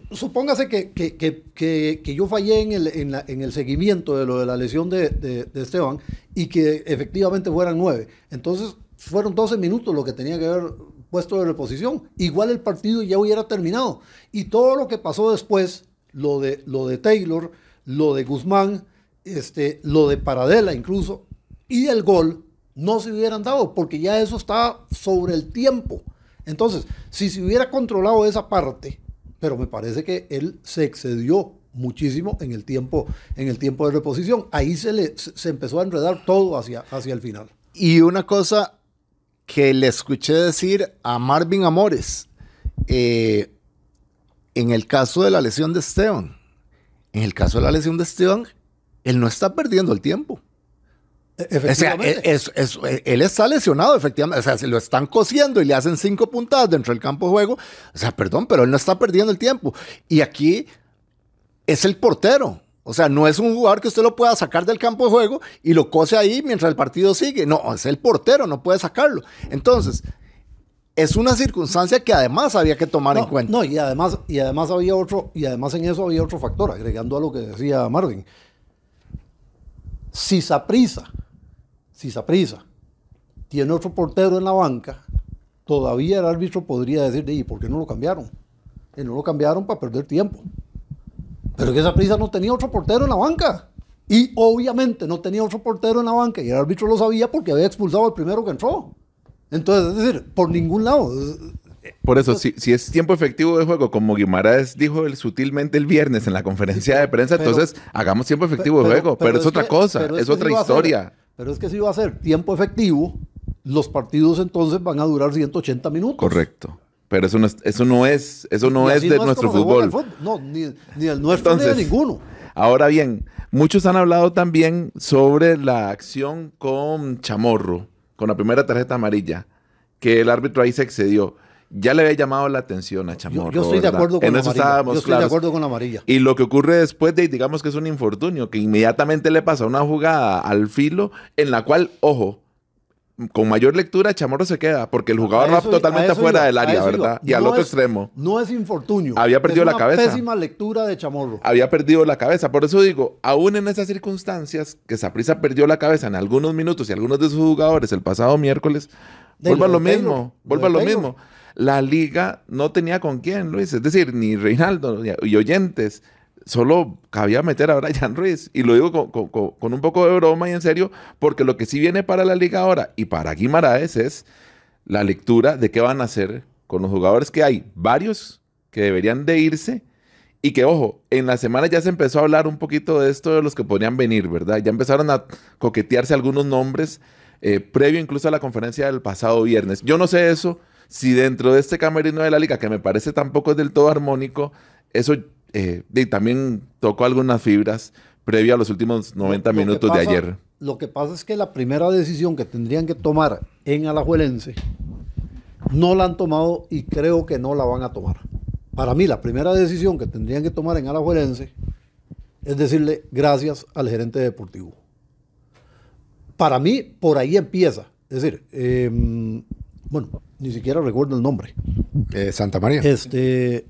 supóngase que, yo fallé en el, en, el, seguimiento de lo de la lesión de, Esteban y que efectivamente fueran 9. Entonces, fueron 12 minutos lo que tenía que haber puesto de reposición. Igual el partido ya hubiera terminado. Y todo lo que pasó después, lo de, lo de Taylor, lo de Guzmán, este, lo de Paradela incluso, y el gol, no se hubieran dado, porque ya eso estaba sobre el tiempo. Entonces, si se hubiera controlado esa parte, pero me parece que él se excedió muchísimo en el tiempo, en el tiempo de reposición. Ahí se, le, empezó a enredar todo hacia, hacia el final. Y una cosa que le escuché decir a Marvin Amores, eh, en el caso de la lesión de Esteban, en el caso de la lesión de Esteban, él no está perdiendo el tiempo. E, efectivamente. él, es, él, está lesionado, efectivamente. O sea, se lo están cosiendo y le hacen cinco puntadas dentro del campo de juego, o sea, perdón, pero él no está perdiendo el tiempo. Y aquí es el portero. O sea, no es un jugador que usted lo pueda sacar del campo de juego y lo cose ahí mientras el partido sigue. No, es el portero, no puede sacarlo. Entonces, es una circunstancia que además había que tomar en cuenta. No, y además, y además había otro, y además en eso había otro factor, agregando a lo que decía Marvin. Si Saprisa, si Saprisa tiene otro portero en la banca, todavía el árbitro podría decir, ¿y por qué no lo cambiaron? Que no lo cambiaron para perder tiempo. Pero que esa prisa no tenía otro portero en la banca. Y obviamente no tenía otro portero en la banca. Y el árbitro lo sabía porque había expulsado al primero que entró. Entonces, es decir, por ningún lado. Por eso, si, es tiempo efectivo de juego, como Guimaraes dijo sutilmente el viernes en la conferencia de prensa, entonces hagamos tiempo efectivo de juego. Pero, es, otra cosa, es, otra historia. pero es que si va a ser tiempo efectivo, los partidos entonces van a durar 180 minutos. Correcto. Pero eso no es, eso no es, eso no es de nuestro fútbol. No, ni, ni el nuestro de ninguno. Ahora bien, muchos han hablado también sobre la acción con Chamorro, con la primera tarjeta amarilla, que el árbitro ahí se excedió. Ya le había llamado la atención a Chamorro. Yo, estoy, de acuerdo, con yo estoy de acuerdo con la amarilla. Y lo que ocurre después de, digamos que es un infortunio, que inmediatamente le pasa una jugada al filo en la cual, ojo, con mayor lectura, Chamorro se queda, porque el jugador va totalmente fuera del área, ¿verdad? y al otro extremo. No es infortunio. Había perdido es una la cabeza. Pésima lectura de Chamorro. Había perdido la cabeza. Por eso digo, aún en esas circunstancias, que Saprisa perdió la cabeza en algunos minutos y algunos de sus jugadores el pasado miércoles, vuelva lo, mismo. Vuelva lo, lo mismo. La liga no tenía con quién, Luis. Es decir, ni Reinaldo y oyentes solo cabía meter a Brian Ruiz. Y lo digo con, un poco de broma y en serio, porque lo que sí viene para la liga ahora y para Guimaraes es la lectura de qué van a hacer con los jugadores que hay, varios que deberían de irse. Y que, ojo, en la semana ya se empezó a hablar un poquito de esto de los que podrían venir, ¿verdad? Ya empezaron a coquetearse algunos nombres, eh, previo incluso a la conferencia del pasado viernes. Yo no sé eso, si dentro de este camerino de la liga, que me parece tampoco es del todo armónico, eso y eh, también tocó algunas fibras previo a los últimos 90 minutos de ayer. Lo que pasa es que la primera decisión que tendrían que tomar en Alajuelense no la han tomado y creo que no la van a tomar. Para mí, la primera decisión que tendrían que tomar en Alajuelense es decirle gracias al gerente deportivo. Para mí, por ahí empieza. Es decir, em, bueno, ni siquiera recuerdo el nombre. Eh, Santa María. Este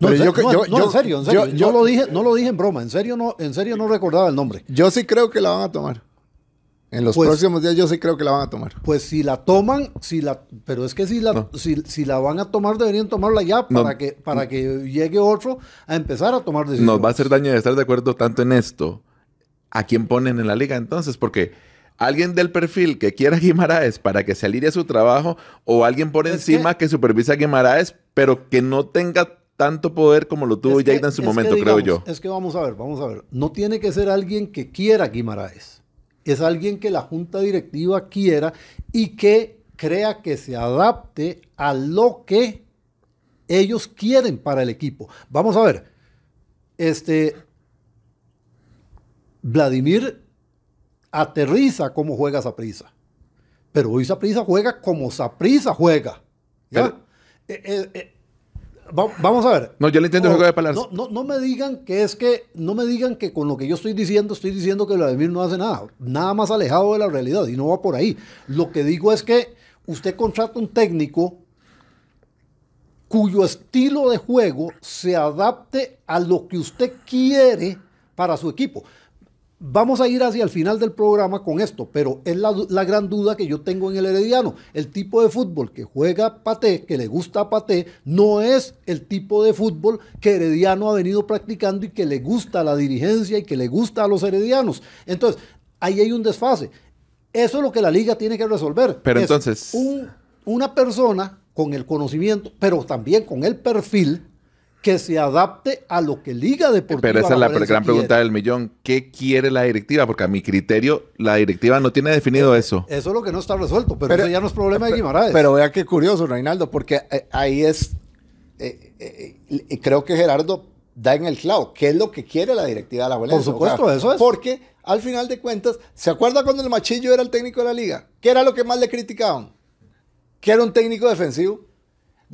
no, yo, en serio, en serio. no, lo dije, no lo dije en broma, en serio, no, en serio no recordaba el nombre. Yo sí creo que la van a tomar. En los pues- próximos días yo sí creo que la van a tomar. Pues si la toman, si la, pero es que si la, si, la van a tomar, deberían tomarla ya para, que, para que llegue otro a empezar a tomar decisiones. Nos va a hacer daño de estar de acuerdo tanto en esto. ¿A quién ponen en la liga entonces? Porque alguien del perfil que quiera Guimaraes para que se a su trabajo o alguien por encima que... que supervisa a Guimaraes, pero que no tenga tanto poder como lo tuvo Jada en su momento, creo yo. Es que vamos a ver, vamos a ver. No tiene que ser alguien que quiera Guimaraes. Es alguien que la junta directiva quiera y que crea que se adapte a lo que ellos quieren para el equipo. Vamos a ver. Este Vladimir aterriza como juega Saprisa. Pero hoy Saprisa juega como Saprisa juega. ¿ya? Eh, eh, eh, vamos a ver. No, yo le juego de palabras. No, me digan que es que, no me digan que con lo que yo estoy diciendo, estoy diciendo que Vladimir no hace nada. Nada más alejado de la realidad y no va por ahí. Lo que digo es que usted contrata un técnico cuyo estilo de juego se adapte a lo que usted quiere para su equipo. Vamos a ir hacia el final del programa con esto, pero es la, gran duda que yo tengo en el Herediano. El tipo de fútbol que juega Paté, que le gusta a Paté, no es el tipo de fútbol que Herediano ha venido practicando y que le gusta a la dirigencia y que le gusta a los Heredianos. Entonces, ahí hay un desfase. Eso es lo que la liga tiene que resolver. Pero entonces. una persona con el conocimiento, pero también con el perfil que se adapte a lo que Liga Deportiva. Pero esa es la gran pregunta del millón. ¿Qué quiere la directiva? Porque a mi criterio, la directiva no tiene definido eh, eso. Eso es lo que no está resuelto, pero, eso ya no es problema de Guimarães. Pero, vea qué curioso, Reinaldo, porque eh, ahí es. y eh, creo que Gerardo da en el clavo. ¿Qué es lo que quiere la directiva de la Por supuesto, eso es. Porque al final de cuentas, ¿se acuerda cuando el Machillo era el técnico de la liga? ¿Qué era lo que más le criticaban? Que era un técnico defensivo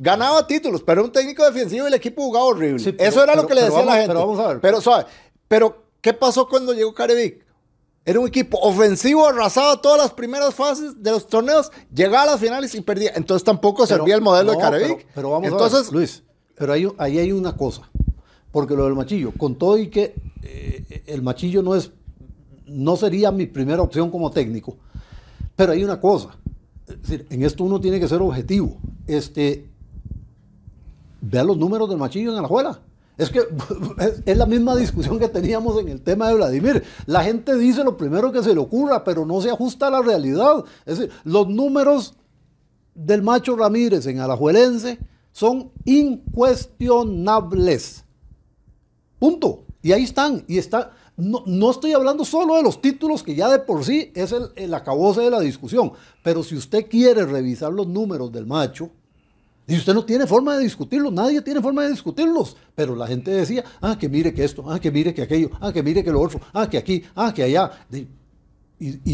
Ganaba títulos, pero era un técnico defensivo y el equipo jugaba horrible. Eso era lo que le decía a la gente. Pero vamos a ver. Pero, ¿sabe? pero ¿qué pasó cuando llegó Carevic? Era un equipo ofensivo, arrasaba todas las primeras fases de los torneos, llegaba a las finales y perdía. Entonces tampoco servía el modelo de Carevic. Pero, vamos Entonces, a ver, Luis, pero ahí, hay una cosa. Porque lo del machillo, con todo y que eh, el machillo no es no sería mi primera opción como técnico. Pero hay una cosa, es decir, en esto uno tiene que ser objetivo. Este, vea los números del machillo en Alajuela. Es que es, la misma discusión que teníamos en el tema de Vladimir. La gente dice lo primero que se le ocurra, pero no se ajusta a la realidad. Es decir, los números del macho Ramírez en Alajuelense son incuestionables. Punto. Y ahí están. Y está. No, estoy hablando solo de los títulos, que ya de por sí es el, el acabose de la discusión. Pero si usted quiere revisar los números del macho, y usted no tiene forma de discutirlos, nadie tiene forma de discutirlos. Pero la gente decía, ah, que mire que esto, ah, que mire que aquello, ah, que mire que lo otro, ah, que aquí, ah, que allá. y,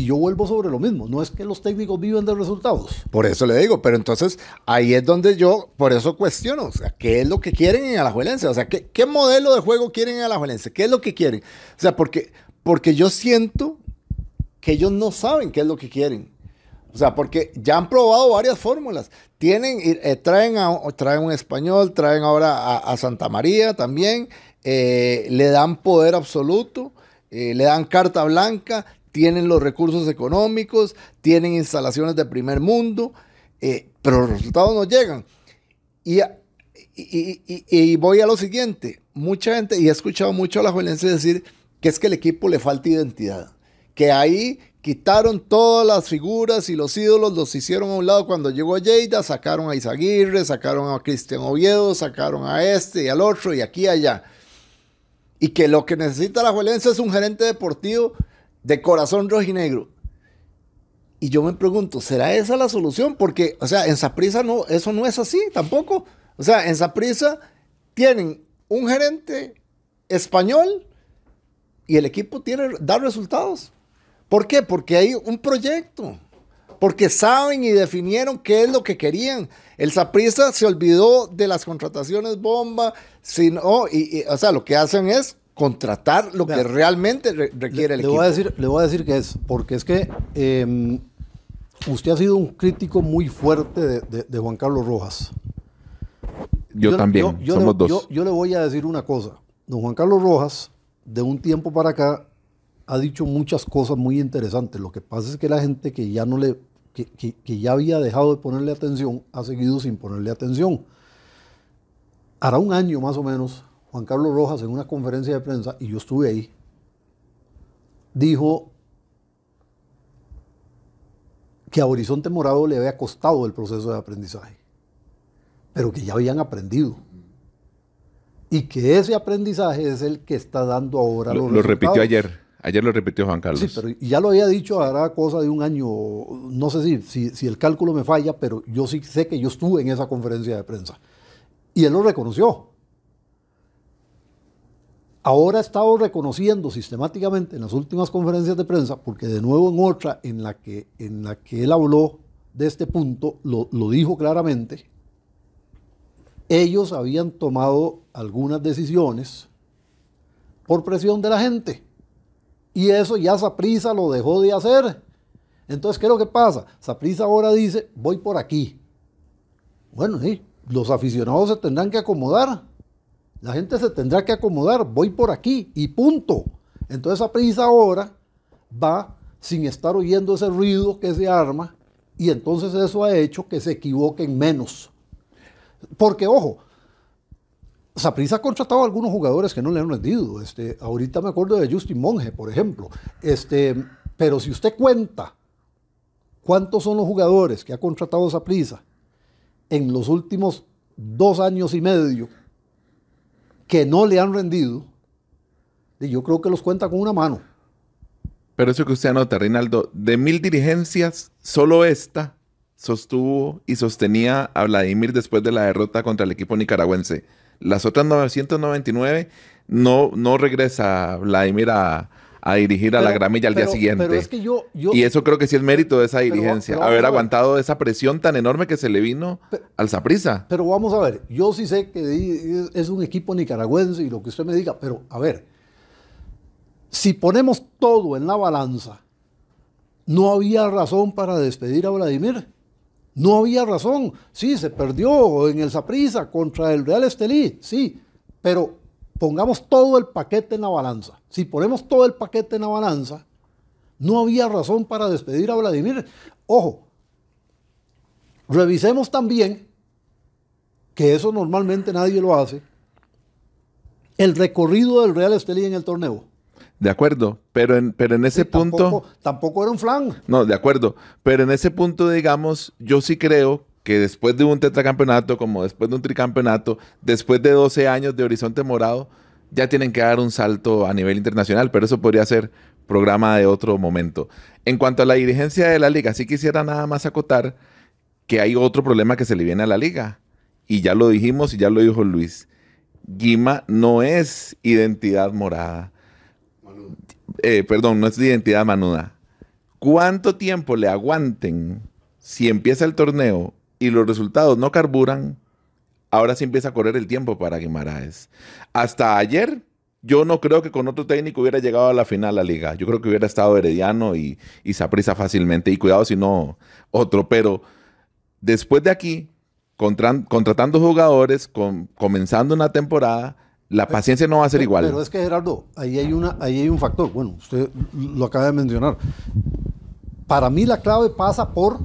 yo vuelvo sobre lo mismo, no es que los técnicos viven de resultados. Por eso le digo, pero entonces ahí es donde yo, por eso cuestiono, o sea, ¿qué es lo que quieren en Alajuelense? O sea, ¿qué, modelo de juego quieren en Alajuelense? ¿Qué es lo que quieren? O sea, porque, porque yo siento que ellos no saben qué es lo que quieren. O sea, porque ya han probado varias fórmulas. Tienen, eh, traen, traen un español, traen ahora a, Santa María también, eh, le dan poder absoluto, eh, le dan carta blanca, tienen los recursos económicos, tienen instalaciones de primer mundo, pero los resultados no llegan. Y, y, voy a lo siguiente, mucha gente, y he escuchado mucho a la juventud decir que es que el equipo le falta identidad, que ahí Quitaron todas las figuras y los ídolos, los hicieron a un lado cuando llegó Lleida, sacaron a Isaguirre sacaron a Cristian Oviedo, sacaron a este y al otro y aquí y allá. Y que lo que necesita la Juelense es un gerente deportivo de corazón rojinegro. Y Y yo me pregunto, ¿será esa la solución? Porque, o sea, en Saprisa no, eso no es así tampoco. O sea, en Saprisa tienen un gerente español y el equipo tiene, da resultados. ¿Por qué? Porque hay un proyecto. Porque saben y definieron qué es lo que querían. El saprista se olvidó de las contrataciones bomba, sino, y, o sea, lo que hacen es contratar lo que realmente requiere el le, Voy a decir, le voy a decir que es, porque es que em, usted ha sido un crítico muy fuerte de, Juan Carlos Rojas. Yo, también, yo, yo le voy a decir una cosa. Don Juan Carlos Rojas, de un tiempo para acá, ha dicho muchas cosas muy interesantes. Lo que pasa es que la gente que ya no le, ya había dejado de ponerle atención, ha seguido sin ponerle atención. Hará un año más o menos, Juan Carlos Rojas en una conferencia de prensa, y yo estuve ahí, dijo que a Horizonte Morado le había costado el proceso de aprendizaje, pero que ya habían aprendido. Y que ese aprendizaje es el que está dando ahora los resultados. Lo repitió ayer. Ayer lo repitió Juan Carlos. Sí, pero ya lo había dicho, ahora cosa de un año, no sé si, si, el cálculo me falla, pero yo sí sé que yo estuve en esa conferencia de prensa. Y él lo reconoció. Ahora ha estado reconociendo sistemáticamente en las últimas conferencias de prensa, porque de nuevo en otra en la que, en la que él habló de este punto, lo, lo dijo claramente, ellos habían tomado algunas decisiones por presión de la gente. Y eso ya Saprisa lo dejó de hacer. Entonces, ¿qué es lo que pasa? Saprisa ahora dice, voy por aquí. Bueno, sí, los aficionados se tendrán que acomodar. La gente se tendrá que acomodar, voy por aquí y punto. Entonces Saprisa ahora va sin estar oyendo ese ruido que se arma y entonces eso ha hecho que se equivoquen menos. Porque, ojo, Saprisa ha contratado a algunos jugadores que no le han rendido. Este, ahorita me acuerdo de Justin Monge, por ejemplo. Este, pero si usted cuenta cuántos son los jugadores que ha contratado Saprisa en los últimos dos años y medio que no le han rendido, yo creo que los cuenta con una mano. Pero eso que usted anota, Reinaldo, de mil dirigencias, solo esta sostuvo y sostenía a Vladimir después de la derrota contra el equipo nicaragüense. Las otras 999 no, no regresa Vladimir a, dirigir a la gramilla al día siguiente. y eso creo que sí el mérito de esa dirigencia, haber aguantado esa presión tan enorme que se le vino al Zaprisa. Pero vamos a ver, yo sí sé que es un equipo nicaragüense y lo que usted me diga, pero a ver, si ponemos todo en la balanza, no había razón para despedir a Vladimir. No había razón. Sí, se perdió en el Zaprisa contra el Real Estelí, sí, pero pongamos todo el paquete en la balanza. Si ponemos todo el paquete en la balanza, no había razón para despedir a Vladimir. Ojo, revisemos también, que eso normalmente nadie lo hace, el recorrido del Real Estelí en el torneo. De acuerdo, pero en, pero en ese eh, punto... Tampoco, era un flan. No, de acuerdo, pero en ese punto, digamos, yo sí creo que después de un tetracampeonato, como después de un tricampeonato, después de 12 años de Horizonte Morado, ya tienen que dar un salto a nivel internacional, pero eso podría ser programa de otro momento. En cuanto a la dirigencia de la liga, sí quisiera nada más acotar que hay otro problema que se le viene a la liga, y ya lo dijimos y ya lo dijo Luis. Guima no es identidad morada. Eh, perdón, no es de identidad manuda. ¿Cuánto tiempo le aguanten si empieza el torneo y los resultados no carburan? Ahora sí empieza a correr el tiempo para Guimaraes. Hasta ayer, yo no creo que con otro técnico hubiera llegado a la final la liga. Yo creo que hubiera estado Herediano y, y aprisa fácilmente. Y cuidado si no otro. Pero después de aquí, contra, contratando jugadores, comenzando una temporada, la eh, paciencia no va a ser eh, igual. Pero es que Gerardo, ahí hay, una, ahí hay un factor. Bueno, usted lo acaba de mencionar. Para mí la clave pasa por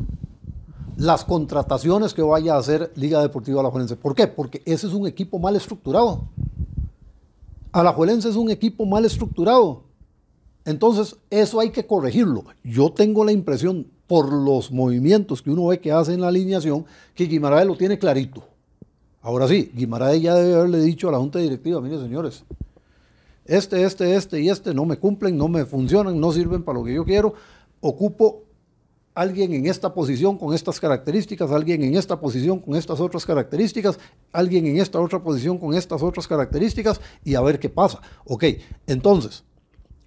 las contrataciones que vaya a hacer Liga Deportiva Alajuelense. ¿Por qué? Porque ese es un equipo mal estructurado. Alajuelense es un equipo mal estructurado. Entonces, eso hay que corregirlo. Yo tengo la impresión, por los movimientos que uno ve que hace en la alineación, que Guimaraes lo tiene clarito. Ahora sí, Guimaraes ya debe haberle dicho a la Junta Directiva, mire señores, este, este, este y este no me cumplen, no me funcionan, no sirven para lo que yo quiero, ocupo alguien en esta posición con estas características, alguien en esta posición con estas otras características, alguien en esta otra posición con estas otras características y a ver qué pasa. Ok, entonces,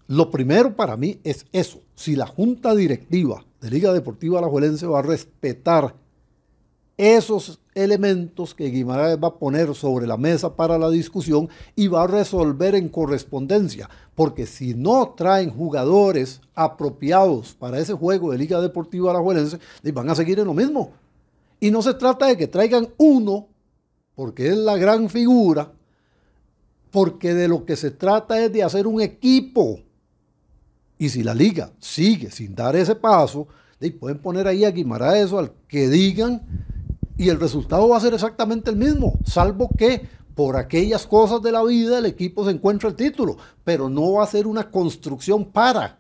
lo primero para mí es eso. Si la junta directiva de Liga Deportiva Alajuelense va a respetar esos elementos que Guimaraes va a poner sobre la mesa para la discusión y va a resolver en correspondencia, porque si no traen jugadores apropiados para ese juego de Liga Deportiva Alajuelense, van a seguir en lo mismo. Y no se trata de que traigan uno, porque es la gran figura, porque de lo que se trata es de hacer un equipo. Y si la liga sigue sin dar ese paso, pueden poner ahí a Guimaraes o al que digan y el resultado va a ser exactamente el mismo, salvo que por aquellas cosas de la vida el equipo se encuentra el título, pero no va a ser una construcción para.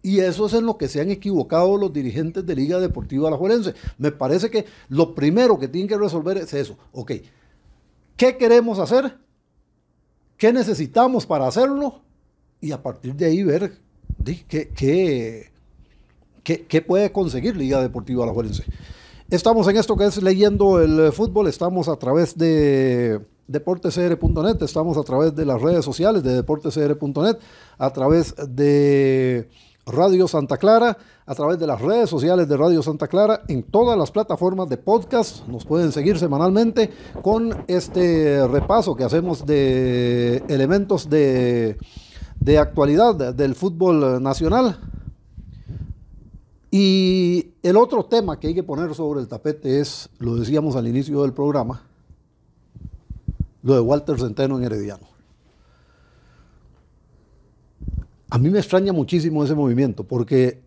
Y eso es en lo que se han equivocado los dirigentes de Liga Deportiva Alajuelense. Me parece que lo primero que tienen que resolver es eso. Ok, ¿qué queremos hacer? ¿Qué necesitamos para hacerlo? Y a partir de ahí ver qué, puede conseguir Liga Deportiva Alajuelense. Estamos en esto que es leyendo el fútbol, estamos a través de DeportesCR.net, estamos a través de las redes sociales de deportesr.net, a través de Radio Santa Clara, a través de las redes sociales de Radio Santa Clara, en todas las plataformas de podcast. Nos pueden seguir semanalmente con este repaso que hacemos de elementos de, de actualidad del fútbol nacional. Y el otro tema que hay que poner sobre el tapete es, lo decíamos al inicio del programa, lo de Walter Centeno en Herediano. A mí me extraña muchísimo ese movimiento porque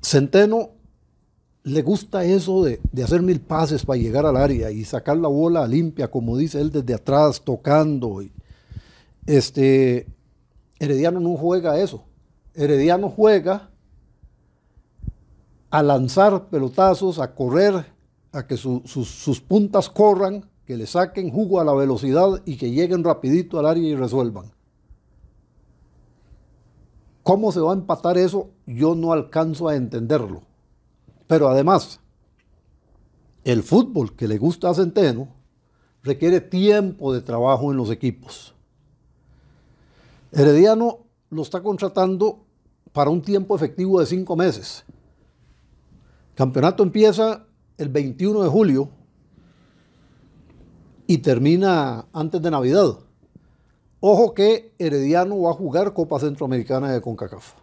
Centeno le gusta eso de, de, hacer mil pases para llegar al área y sacar la bola limpia, como dice él, desde atrás, tocando. Este, Herediano no juega eso. Herediano juega a lanzar pelotazos, a correr, a que sus, sus puntas corran, que le saquen jugo a la velocidad y que lleguen rapidito al área y resuelvan. ¿Cómo se va a empatar eso? Yo no alcanzo a entenderlo. Pero además, el fútbol que le gusta a Centeno requiere tiempo de trabajo en los equipos. Herediano lo está contratando para un tiempo efectivo de cinco meses campeonato empieza el 21 de julio y termina antes de Navidad. Ojo que Herediano va a jugar Copa Centroamericana de CONCACAF.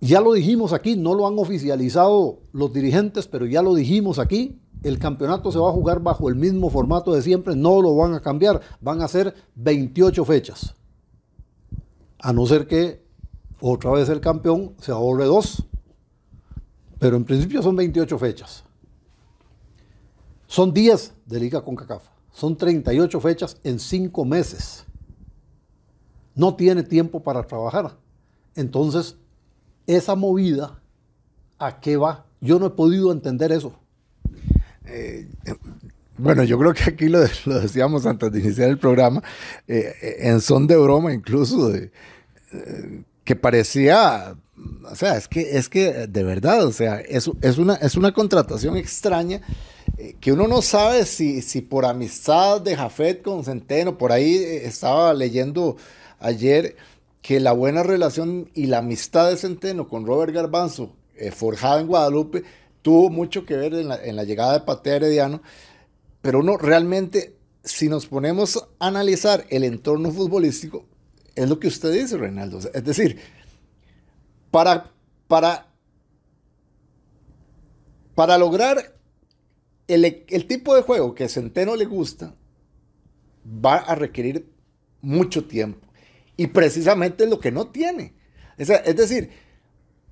Ya lo dijimos aquí, no lo han oficializado los dirigentes, pero ya lo dijimos aquí, el campeonato se va a jugar bajo el mismo formato de siempre, no lo van a cambiar, van a ser 28 fechas. A no ser que otra vez el campeón se ahorre dos pero en principio son 28 fechas. Son 10 de Liga con Cacafa. Son 38 fechas en 5 meses. No tiene tiempo para trabajar. Entonces, esa movida, ¿a qué va? Yo no he podido entender eso. Eh, bueno, yo creo que aquí lo, decíamos antes de iniciar el programa, eh, eh, en son de broma incluso, de, que parecía, o sea, es que, es que de verdad, o sea, es, es, una, es una contratación extraña eh, que uno no sabe si, si por amistad de Jafet con Centeno, por ahí eh, estaba leyendo ayer que la buena relación y la amistad de Centeno con Robert Garbanzo, eh, forjada en Guadalupe, tuvo mucho que ver en la, en la llegada de Patea Herediano, pero uno realmente si nos ponemos a analizar el entorno futbolístico, es lo que usted dice, Reinaldo. Es decir, para, para, para lograr el, tipo de juego que Centeno le gusta, va a requerir mucho tiempo. Y precisamente es lo que no tiene. Es, decir,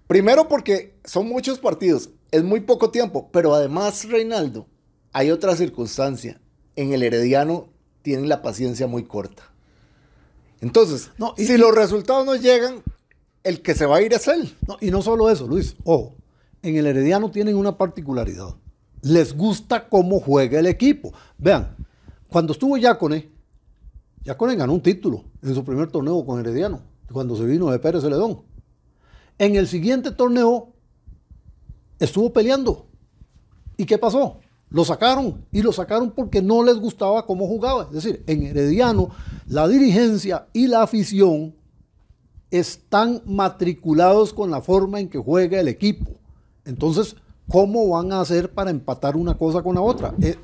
primero porque son muchos partidos, es muy poco tiempo, pero además, Reinaldo, hay otra circunstancia. En el Herediano tienen la paciencia muy corta. Entonces, si los resultados no llegan, el que se va a ir es él. y no solo eso, Luis. Ojo, en el Herediano tienen una particularidad. Les gusta cómo juega el equipo. Vean, cuando estuvo Yacone, Yacone ganó un título en su primer torneo con Herediano, cuando se vino de Pérez Celedón. En el siguiente torneo estuvo peleando. ¿Y qué pasó? Lo sacaron y lo sacaron porque no les gustaba cómo jugaba. Es decir, en Herediano la dirigencia y la afición están matriculados con la forma en que juega el equipo. Entonces, ¿cómo van a hacer para empatar una cosa con la otra? Eh,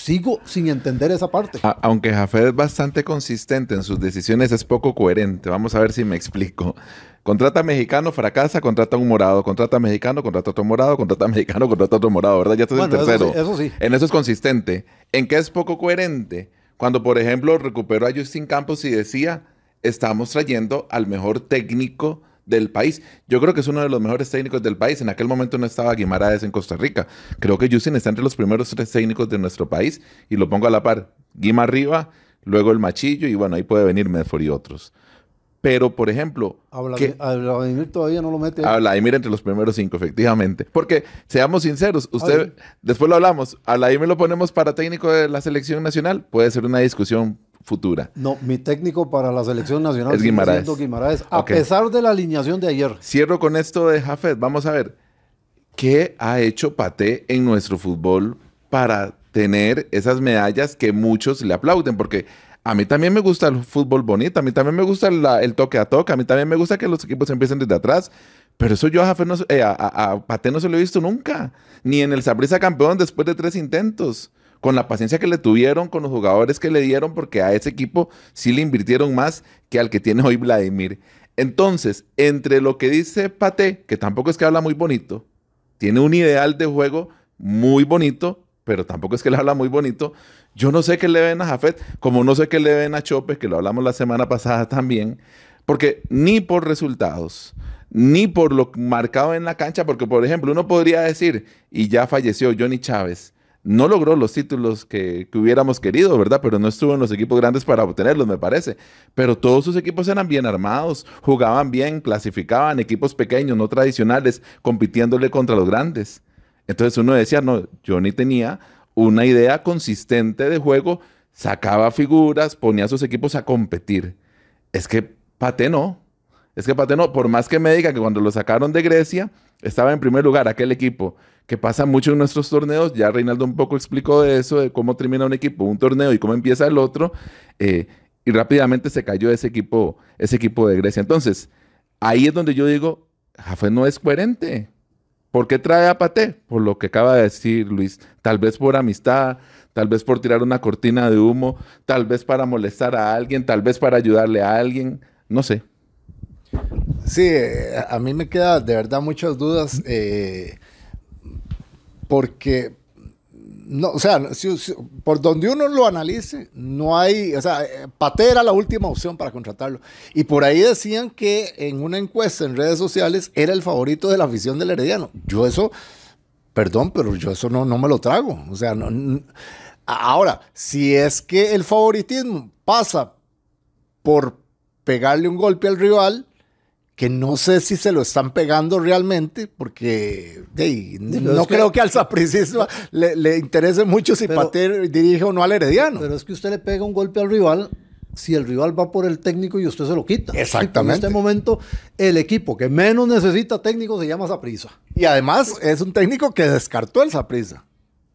sigo sin entender esa parte. aunque Jafé es bastante consistente en sus decisiones, es poco coherente. Vamos a ver si me explico. Contrata mexicano, fracasa, contrata un morado, contrata mexicano, contrata otro morado, contrata mexicano, contrata otro morado, ¿verdad? Ya estás en tercero. Eso sí, eso sí. En eso es consistente. ¿En qué es poco coherente? Cuando, por ejemplo, recuperó a Justin Campos y decía, estamos trayendo al mejor técnico del país. Yo creo que es uno de los mejores técnicos del país. En aquel momento no estaba Guimaraes en Costa Rica. Creo que Justin está entre los primeros tres técnicos de nuestro país y lo pongo a la par. Guima arriba, luego el Machillo y bueno, ahí puede venir Medford y otros. Pero, por ejemplo... A que, a todavía no lo mete. A Vladimir entre los primeros cinco, efectivamente. Porque, seamos sinceros, usted... Después lo hablamos. A Vladimir lo ponemos para técnico de la selección nacional. Puede ser una discusión futura. No, mi técnico para la selección nacional es Guimaraes. a pesar de la alineación de ayer. Cierro con esto de Jafet. Vamos a ver, ¿qué ha hecho Pate en nuestro fútbol para tener esas medallas que muchos le aplauden? Porque a mí también me gusta el fútbol bonito, a mí también me gusta el toque a toque, a mí también me gusta que los equipos empiecen desde atrás. Pero eso yo a, Jafet no, eh, a, Pate no se lo he visto nunca, ni en el Sabrisa campeón después de tres intentos con la paciencia que le tuvieron, con los jugadores que le dieron, porque a ese equipo sí le invirtieron más que al que tiene hoy Vladimir. Entonces, entre lo que dice Pate, que tampoco es que habla muy bonito, tiene un ideal de juego muy bonito, pero tampoco es que le habla muy bonito. Yo no sé qué le ven a Jafet, como no sé qué le ven a Chopes, que lo hablamos la semana pasada también, porque ni por resultados, ni por lo marcado en la cancha, porque por ejemplo uno podría decir, y ya falleció Johnny Chávez, no logró los títulos que, hubiéramos querido, ¿verdad? Pero no estuvo en los equipos grandes para obtenerlos, me parece. Pero todos sus equipos eran bien armados, jugaban bien, clasificaban equipos pequeños, no tradicionales, compitiéndole contra los grandes. Entonces uno decía, no, yo ni tenía una idea consistente de juego, sacaba figuras, ponía a sus equipos a competir. Es que Pate no. Es que Pate no, por más que me diga que cuando lo sacaron de Grecia, estaba en primer lugar aquel equipo que pasa mucho en nuestros torneos. Ya Reinaldo un poco explicó de eso, de cómo termina un equipo, un torneo y cómo empieza el otro. Eh, y rápidamente se cayó ese equipo, ese equipo de Grecia. Entonces, ahí es donde yo digo, Jafé no es coherente. ¿Por qué trae a Paté? Por lo que acaba de decir Luis. Tal vez por amistad, tal vez por tirar una cortina de humo, tal vez para molestar a alguien, tal vez para ayudarle a alguien, no sé. Sí, a mí me quedan de verdad muchas dudas. Eh, porque, no, o sea, por donde uno lo analice, no hay, o sea, eh, Pate era la última opción para contratarlo. Y por ahí decían que en una encuesta en redes sociales era el favorito de la afición del Herediano. Yo eso, perdón, pero yo eso no, no me lo trago. O sea, ahora, si es que el favoritismo pasa por pegarle un golpe al rival, que no sé si se lo están pegando realmente, porque no creo que al zapricismo le, interese mucho si Pater dirige o no al Herediano. Pero es que usted le pega un golpe al rival si el rival va por el técnico y usted se lo quita. Exactamente. En este momento, el equipo que menos necesita técnico se llama Saprisa. Y además es un técnico que descartó el zaprisa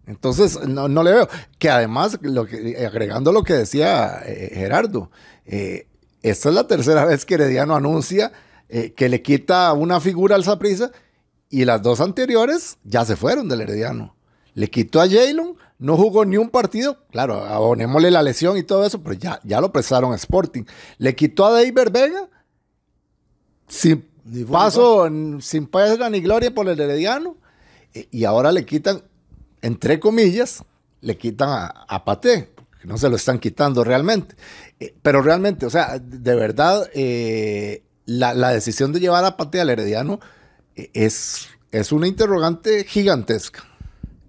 Entonces, no, le veo. Que además, lo agregando lo que decía eh, Gerardo, eh, esta es la tercera vez que Herediano anuncia eh, que le quita una figura al Saprisa y las dos anteriores ya se fueron del Herediano. Le quitó a Jalen, no jugó ni un partido, claro, abonémosle la lesión y todo eso, pero ya, ya lo prestaron a Sporting. Le quitó a David Vega, sin paso, sin pesca ni gloria por el Herediano, eh, y, ahora le quitan, entre comillas, le quitan a, pate que no se lo están quitando realmente. Eh, pero realmente, o sea, de verdad, la, decisión de llevar a Pate al Herediano e, es, es una interrogante gigantesca.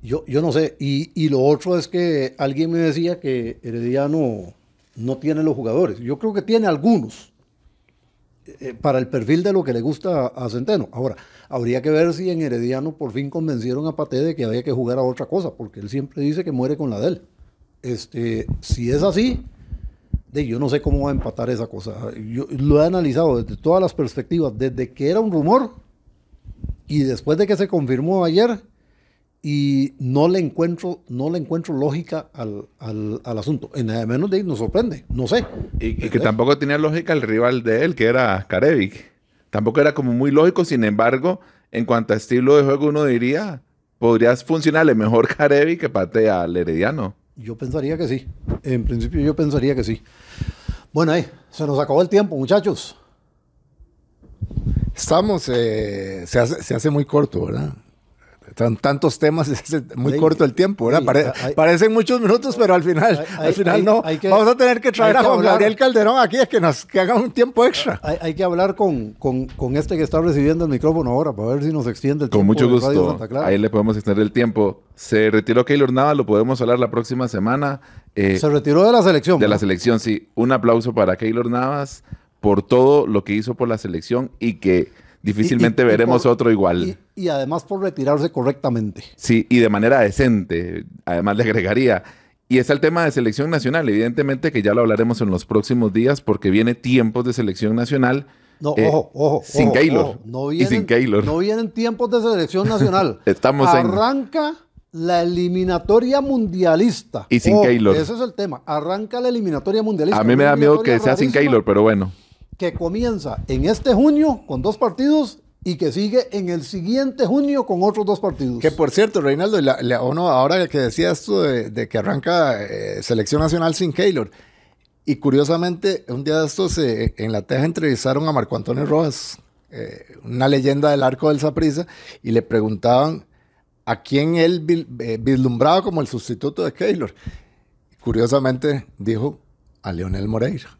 Yo, yo no sé. Y, lo otro es que alguien me decía que Herediano no tiene los jugadores. Yo creo que tiene algunos eh, eh, para el perfil de lo que le gusta a Centeno. Ahora, habría que ver si en Herediano por fin convencieron a Pate de que había que jugar a otra cosa, porque él siempre dice que muere con la de él. Este, si es así, yo no sé cómo va a empatar esa cosa. Yo lo he analizado desde todas las perspectivas, desde que era un rumor y después de que se confirmó ayer y no le encuentro, no le encuentro lógica al, al, asunto. En nada menos de ahí nos sorprende, no sé. Y, que tampoco tenía lógica el rival de él, que era Karevic. Tampoco era como muy lógico, sin embargo, en cuanto a estilo de juego uno diría, podrías funcionarle mejor Karevic que patea al Herediano. Yo pensaría que sí. En principio yo pensaría que sí. Bueno, ahí, eh, se nos acabó el tiempo, muchachos. Estamos, eh, se hace muy corto, ¿verdad? Son tantos temas, es muy corto el tiempo, ¿verdad? parecen muchos minutos, pero al final, al final no. Vamos a tener que traer a Juan Gabriel Calderón aquí, es que nos que haga un tiempo extra. Hay, que hablar con, con, este que está recibiendo el micrófono ahora, para ver si nos extiende el tiempo. Con mucho gusto. Ahí le podemos extender el tiempo. Se retiró Keylor Navas, lo podemos hablar la próxima semana. Eh, se retiró de la selección. De la selección, sí. Un aplauso para Keylor Navas por todo lo que hizo por la selección y que difícilmente veremos otro igual. Y, además por retirarse correctamente. Sí, y de manera decente. Además le agregaría. Y es el tema de selección nacional, evidentemente que ya lo hablaremos en los próximos días porque viene tiempos de selección nacional. No, eh, ojo, ojo. Sin Keylor. No vienen, No vienen tiempos de selección nacional. Estamos Arranca la eliminatoria mundialista. Y sin Keylor. Ese es el tema. Arranca la eliminatoria mundialista. A mí me da miedo que sea sin Keylor, pero bueno que comienza en este junio con dos partidos y que sigue en el siguiente junio con otros dos partidos. Que por cierto, Reinaldo, la, ahora que decía esto de, que arranca eh, selección nacional sin Keylor, y curiosamente, un día de estos eh, en la Teja entrevistaron a Marco Antonio Rojas, eh, una leyenda del arco del zaprisa y le preguntaban a quién él vislumbraba como el sustituto de Keylor. Curiosamente dijo a Leonel Moreira.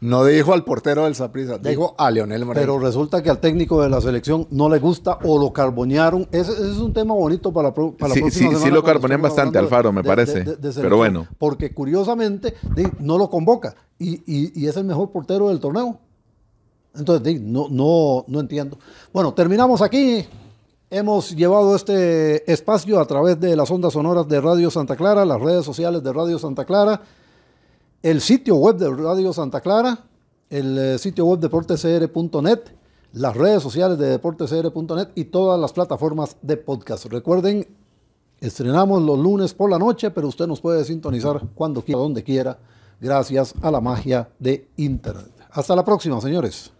No dijo al portero del Saprissa, dijo a Leonel Moreno. Pero resulta que al técnico de la selección no le gusta o lo carbonearon. Ese, es un tema bonito para, la, sí, sí, Sí, lo carbonean bastante, Alfaro, me parece. pero bueno. Porque curiosamente no lo convoca y, es el mejor portero del torneo. Entonces, no, no, no entiendo. Bueno, terminamos aquí. Hemos llevado este espacio a través de las ondas sonoras de Radio Santa Clara, las redes sociales de Radio Santa Clara el sitio web de Radio Santa Clara, el eh, sitio web deportescr.net, las redes sociales de deportescr.net y todas las plataformas de podcast. Recuerden, estrenamos los lunes por la noche, pero usted nos puede sintonizar cuando quiera, donde quiera, gracias a la magia de Internet. Hasta la próxima, señores.